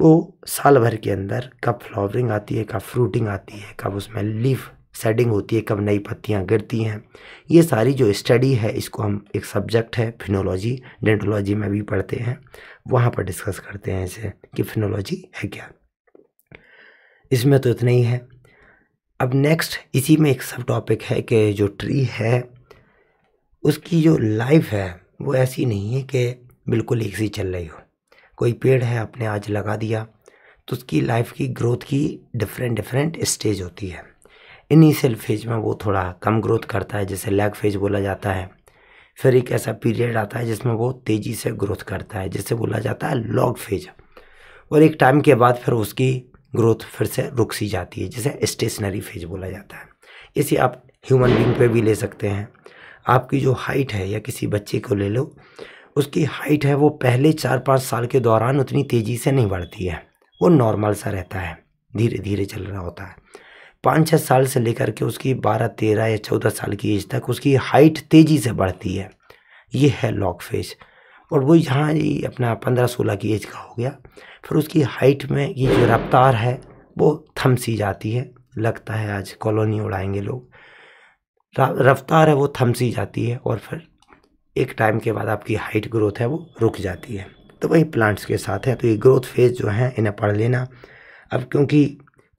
वो साल भर के अंदर कब फ्लावरिंग आती है कब फ्रूटिंग आती है कब उसमें लीफ सेटिंग होती है कब नई पत्तियां गिरती हैं ये सारी जो स्टडी है इसको हम एक सब्जेक्ट है फिनोलॉजी डेंटोलॉजी में भी पढ़ते हैं वहाँ पर डिस्कस करते हैं इसे कि फिनोलॉजी है क्या इसमें तो इतना ही है अब नेक्स्ट इसी में एक सब टॉपिक है कि जो ट्री है उसकी जो लाइफ है वो ऐसी नहीं है कि बिल्कुल एक सी चल रही हो कोई पेड़ है आपने आज लगा दिया तो उसकी लाइफ की ग्रोथ की डिफरेंट डिफरेंट स्टेज होती है इनिशियल फेज में वो थोड़ा कम ग्रोथ करता है जैसे लैग फेज बोला जाता है फिर एक ऐसा पीरियड आता है जिसमें वो तेज़ी से ग्रोथ करता है जिसे बोला जाता है लॉग फेज और एक टाइम के बाद फिर उसकी ग्रोथ फिर से रुक सी जाती है जिसे स्टेशनरी फेज बोला जाता है इसे आप ह्यूमन बींग पे भी ले सकते हैं आपकी जो हाइट है या किसी बच्चे को ले लो उसकी हाइट है वो पहले चार पाँच साल के दौरान उतनी तेज़ी से नहीं बढ़ती है वो नॉर्मल सा रहता है धीरे धीरे चल रहा होता है पाँच छः साल से लेकर के उसकी बारह तेरह या चौदह साल की एज तक उसकी हाइट तेज़ी से बढ़ती है ये है लॉक फेज और वो यहाँ ये अपना पंद्रह सोलह की एज का हो गया फिर उसकी हाइट में ये जो रफ्तार है वो थम सी जाती है लगता है आज कॉलोनी उड़ाएंगे लोग रफ्तार है वो थम सी जाती है और फिर एक टाइम के बाद आपकी हाइट ग्रोथ है वो रुक जाती है तो वही प्लांट्स के साथ है तो ये ग्रोथ फेज जो है इन्हें पढ़ लेना अब क्योंकि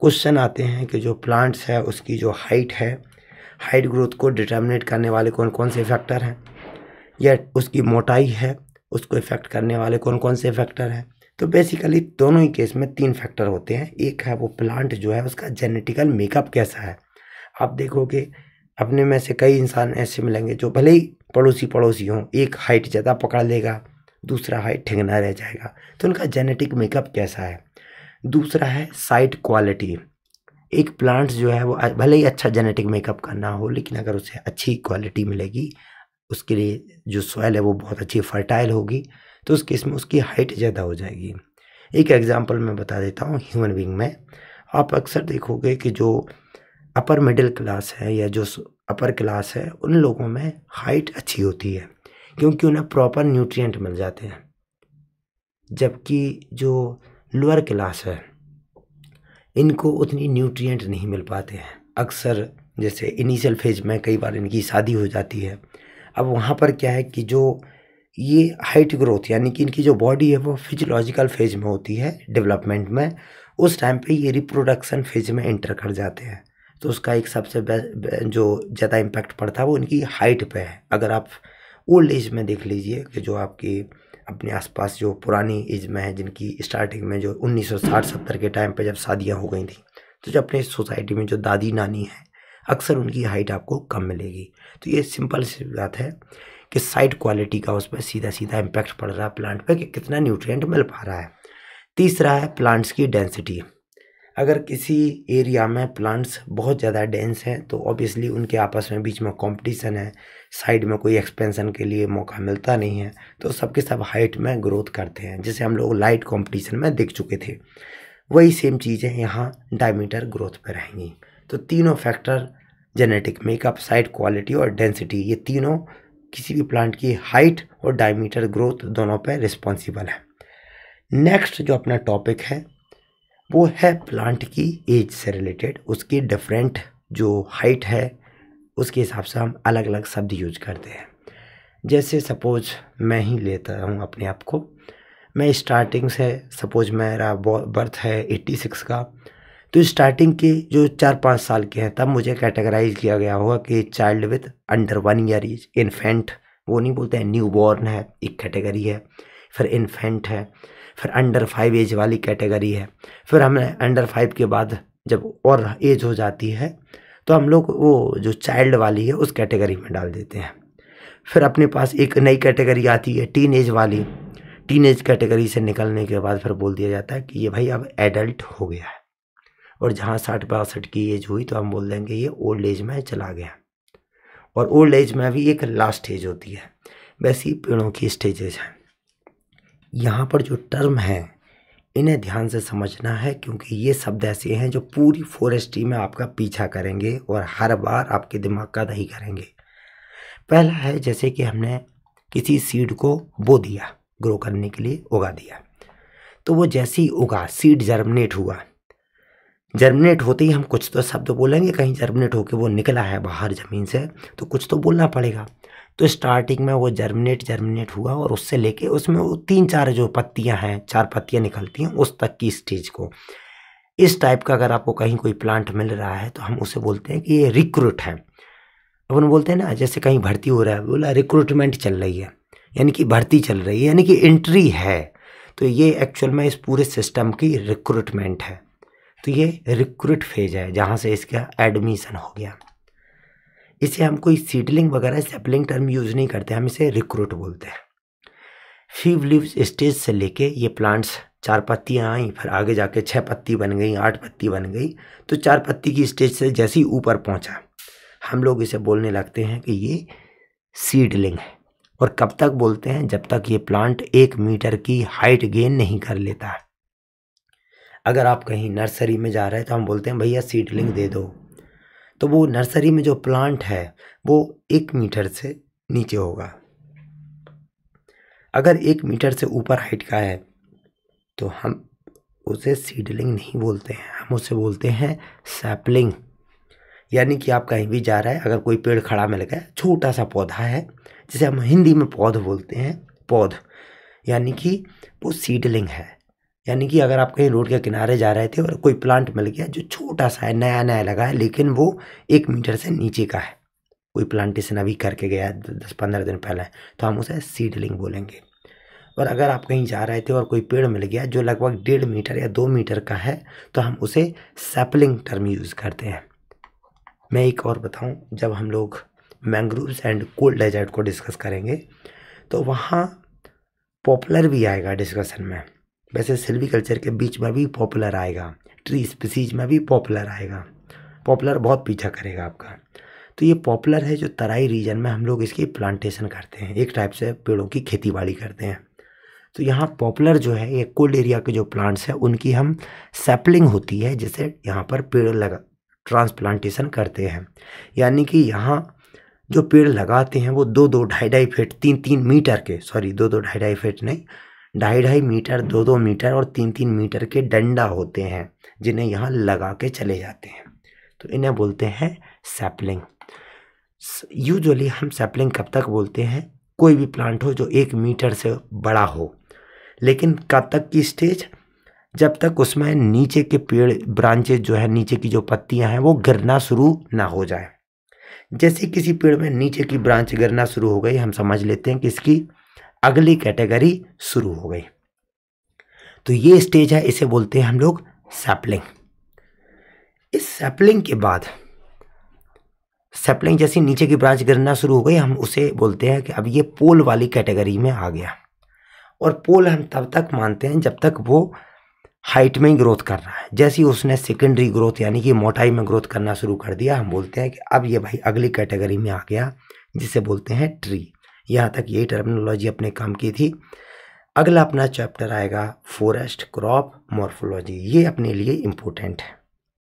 क्वेश्चन आते हैं कि जो प्लांट्स है उसकी जो हाइट है हाइट ग्रोथ को डिटर्मिनेट करने वाले कौन कौन से फैक्टर हैं या उसकी मोटाई है उसको इफ़ेक्ट करने वाले कौन कौन से फैक्टर हैं तो बेसिकली दोनों ही केस में तीन फैक्टर होते हैं एक है वो प्लांट जो है उसका जेनेटिकल मेकअप कैसा है आप देखोगे अपने में से कई इंसान ऐसे मिलेंगे जो भले ही पड़ोसी पड़ोसी हों एक हाइट ज़्यादा पकड़ लेगा दूसरा हाइट ठेंगना रह जाएगा तो उनका जेनेटिक मेकअप कैसा है दूसरा है साइट क्वालिटी एक प्लांट्स जो है वो भले ही अच्छा जेनेटिक मेकअप का ना हो लेकिन अगर उसे अच्छी क्वालिटी मिलेगी उसके लिए जो सॉयल है वो बहुत अच्छी फर्टाइल होगी तो उस केस में उसकी हाइट ज़्यादा हो जाएगी एक एग्ज़ाम्पल मैं बता देता हूँ ह्यूमन बींग में आप अक्सर देखोगे कि जो अपर मिडिल क्लास है या जो अपर क्लास है उन लोगों में हाइट अच्छी होती है क्योंकि उन्हें प्रॉपर न्यूट्रिएंट मिल जाते हैं जबकि जो लोअर क्लास है इनको उतनी न्यूट्रिएंट नहीं मिल पाते हैं अक्सर जैसे इनिशियल फेज में कई बार इनकी शादी हो जाती है अब वहाँ पर क्या है कि जो ये हाइट ग्रोथ यानी कि इनकी जो बॉडी है वो फिजियोलॉजिकल फेज में होती है डेवलपमेंट में उस टाइम पे ये रिप्रोडक्शन फेज में एंटर कर जाते हैं तो उसका एक सबसे जो ज़्यादा इम्पैक्ट पड़ता है वो उनकी हाइट पे है अगर आप ओल्ड एज में देख लीजिए कि जो आपकी अपने आसपास जो पुरानी एज में है जिनकी स्टार्टिंग में जो 1960-70 के टाइम पे जब शादियां हो गई थी तो जो अपने सोसाइटी में जो दादी नानी है अक्सर उनकी हाइट आपको कम मिलेगी तो ये सिंपल सी बात है कि साइड क्वालिटी का उस पर सीधा सीधा इम्पैक्ट पड़ रहा है प्लांट पर कि कितना न्यूट्रियट मिल पा रहा है तीसरा है प्लांट्स की डेंसिटी अगर किसी एरिया में प्लांट्स बहुत ज़्यादा डेंस हैं तो ऑब्वियसली उनके आपस में बीच में कंपटीशन है साइड में कोई एक्सपेंशन के लिए मौका मिलता नहीं है तो सबके सब हाइट में ग्रोथ करते हैं जैसे हम लोग लाइट कंपटीशन में देख चुके थे वही सेम चीज़ें यहाँ डायमीटर ग्रोथ पर रहेंगी तो तीनों factor genetic makeup site quality और डेंसिटी ये तीनों किसी भी प्लांट की हाइट और डायमीटर ग्रोथ दोनों पर रिस्पॉन्सिबल है नेक्स्ट जो अपना टॉपिक है वो है प्लांट की एज से रिलेटेड उसकी डिफरेंट जो हाइट है उसके हिसाब से हम अलग अलग शब्द यूज करते हैं जैसे सपोज मैं ही लेता हूँ अपने आप को मैं स्टार्टिंग से सपोज मेरा बर्थ है एट्टी सिक्स का तो स्टार्टिंग के जो चार पाँच साल के हैं तब मुझे कैटेगराइज किया गया होगा कि child with under one year is infant वो नहीं बोलते हैं न्यू बॉर्न है एक कैटेगरी है फिर इन्फेंट है फिर अंडर फाइव एज वाली कैटेगरी है फिर हमें अंडर फाइव के बाद जब और एज हो जाती है तो हम लोग वो जो चाइल्ड वाली है उस कैटेगरी में डाल देते हैं फिर अपने पास एक नई कैटेगरी आती है टीन एज वाली टीन एज कैटेगरी से निकलने के बाद फिर बोल दिया जाता है कि ये भाई अब एडल्ट हो गया है और जहाँ साठ बासठ की एज हुई तो हम बोल देंगे ये ओल्ड एज में चला गया और ओल्ड एज में भी एक लास्ट एज होती है वैसी पेड़ों की स्टेजेज हैं यहाँ पर जो टर्म है इन्हें ध्यान से समझना है क्योंकि ये शब्द ऐसे हैं जो पूरी फॉरेस्ट्री में आपका पीछा करेंगे और हर बार आपके दिमाग का दही करेंगे पहला है जैसे कि हमने किसी सीड को बो दिया ग्रो करने के लिए उगा दिया तो वो जैसे ही उगा सीड जर्मिनेट हुआ जर्मिनेट होते ही हम कुछ तो शब्द बोलेंगे कहीं जर्मिनेट होकर वो निकला है बाहर ज़मीन से तो कुछ तो बोलना पड़ेगा तो स्टार्टिंग में वो जर्मिनेट जर्मिनेट हुआ और उससे लेके उसमें वो तीन चार जो पत्तियां हैं चार पत्तियां निकलती हैं उस तक की स्टेज को इस टाइप का अगर आपको कहीं कोई प्लांट मिल रहा है तो हम उसे बोलते हैं कि ये रिक्रूट है अपन बोलते हैं ना जैसे कहीं भर्ती हो रहा है बोला रिक्रूटमेंट चल रही है यानी कि भर्ती चल रही है यानी कि एंट्री है तो ये एक्चुअल में इस पूरे सिस्टम की रिक्रूटमेंट है तो ये रिक्रूट फेज है जहाँ से इसका एडमिशन हो गया इसे हम कोई सीडलिंग वगैरह सेपलिंग टर्म यूज़ नहीं करते हम इसे रिक्रूट बोलते हैं फीव लिव स्टेज से लेके ये प्लांट्स चार पत्तियाँ आई फिर आगे जाके छः पत्ती बन गई आठ पत्ती बन गई तो चार पत्ती की स्टेज से जैसे ही ऊपर पहुँचा हम लोग इसे बोलने लगते हैं कि ये सीडलिंग है और कब तक बोलते हैं जब तक ये प्लांट एक मीटर की हाइट गेन नहीं कर लेता अगर आप कहीं नर्सरी में जा रहे हैं तो हम बोलते हैं भैया सीडलिंग दे दो तो वो नर्सरी में जो प्लांट है वो एक मीटर से नीचे होगा अगर एक मीटर से ऊपर हाइट का है तो हम उसे सीडलिंग नहीं बोलते हैं हम उसे बोलते हैं सैपलिंग यानी कि आप कहीं भी जा रहे हैं अगर कोई पेड़ खड़ा मिल गया छोटा सा पौधा है जिसे हम हिंदी में पौध बोलते हैं पौध यानी कि वो सीडलिंग है यानी कि अगर आप कहीं रोड के किनारे जा रहे थे और कोई प्लांट मिल गया जो छोटा सा है नया नया लगा है लेकिन वो एक मीटर से नीचे का है कोई प्लांटेशन अभी करके गया है दस पंद्रह दिन पहले तो हम उसे सीडलिंग बोलेंगे और अगर आप कहीं जा रहे थे और कोई पेड़ मिल गया जो लगभग डेढ़ मीटर या दो मीटर का है तो हम उसे सेपलिंग टर्म यूज़ करते हैं मैं एक और बताऊं जब हम लोग मैंग्रोव्स एंड कोल्ड डेजर्ट को डिस्कस करेंगे तो वहाँ पॉपुलर भी आएगा डिस्कशन में वैसे सेल्विकल्चर के बीच में भी पॉपुलर आएगा ट्री स्पीसीज में भी पॉपुलर आएगा पॉपुलर बहुत पीछा करेगा आपका तो ये पॉपुलर है जो तराई रीजन में हम लोग इसकी प्लांटेशन करते हैं एक टाइप से पेड़ों की खेती बाड़ी करते हैं तो यहाँ पॉपुलर जो है ये कोल्ड एरिया के जो प्लांट्स हैं उनकी हम सैपलिंग होती है जिसे यहाँ पर पेड़ लगा ट्रांसप्लांटेशन करते हैं यानी कि यहाँ जो पेड़ लगाते हैं वो दो दो ढाई ढाई फीट तीन तीन मीटर के सॉरी दो दो ढाई ढाई फीट नहीं ढाई ढाई मीटर दो दो मीटर और तीन तीन मीटर के डंडा होते हैं जिन्हें यहाँ लगा के चले जाते हैं तो इन्हें बोलते हैं सैपलिंग यूजुअली हम सैपलिंग कब तक बोलते हैं कोई भी प्लांट हो जो एक मीटर से बड़ा हो लेकिन कब तक की स्टेज जब तक उसमें नीचे के पेड़ ब्रांचेज जो है नीचे की जो पत्तियां हैं वो गिरना शुरू ना हो जाए जैसे किसी पेड़ में नीचे की ब्रांच गिरना शुरू हो गई हम समझ लेते हैं कि इसकी अगली कैटेगरी शुरू हो गई तो ये स्टेज है इसे बोलते हैं हम लोग सैपलिंग इस सैपलिंग के बाद सैपलिंग जैसी नीचे की ब्रांच गिरना शुरू हो गई हम उसे बोलते हैं कि अब ये पोल वाली कैटेगरी में आ गया और पोल हम तब तक मानते हैं जब तक वो हाइट में ही ग्रोथ कर रहा है जैसे ही उसने सेकेंडरी ग्रोथ यानी कि मोटाई में ग्रोथ करना शुरू कर दिया हम बोलते हैं कि अब ये भाई अगली कैटेगरी में आ गया जिसे बोलते हैं ट्री यहाँ तक यही टर्मिनोलॉजी अपने काम की थी अगला अपना चैप्टर आएगा फॉरेस्ट क्रॉप मॉर्फोलॉजी ये अपने लिए इम्पोर्टेंट है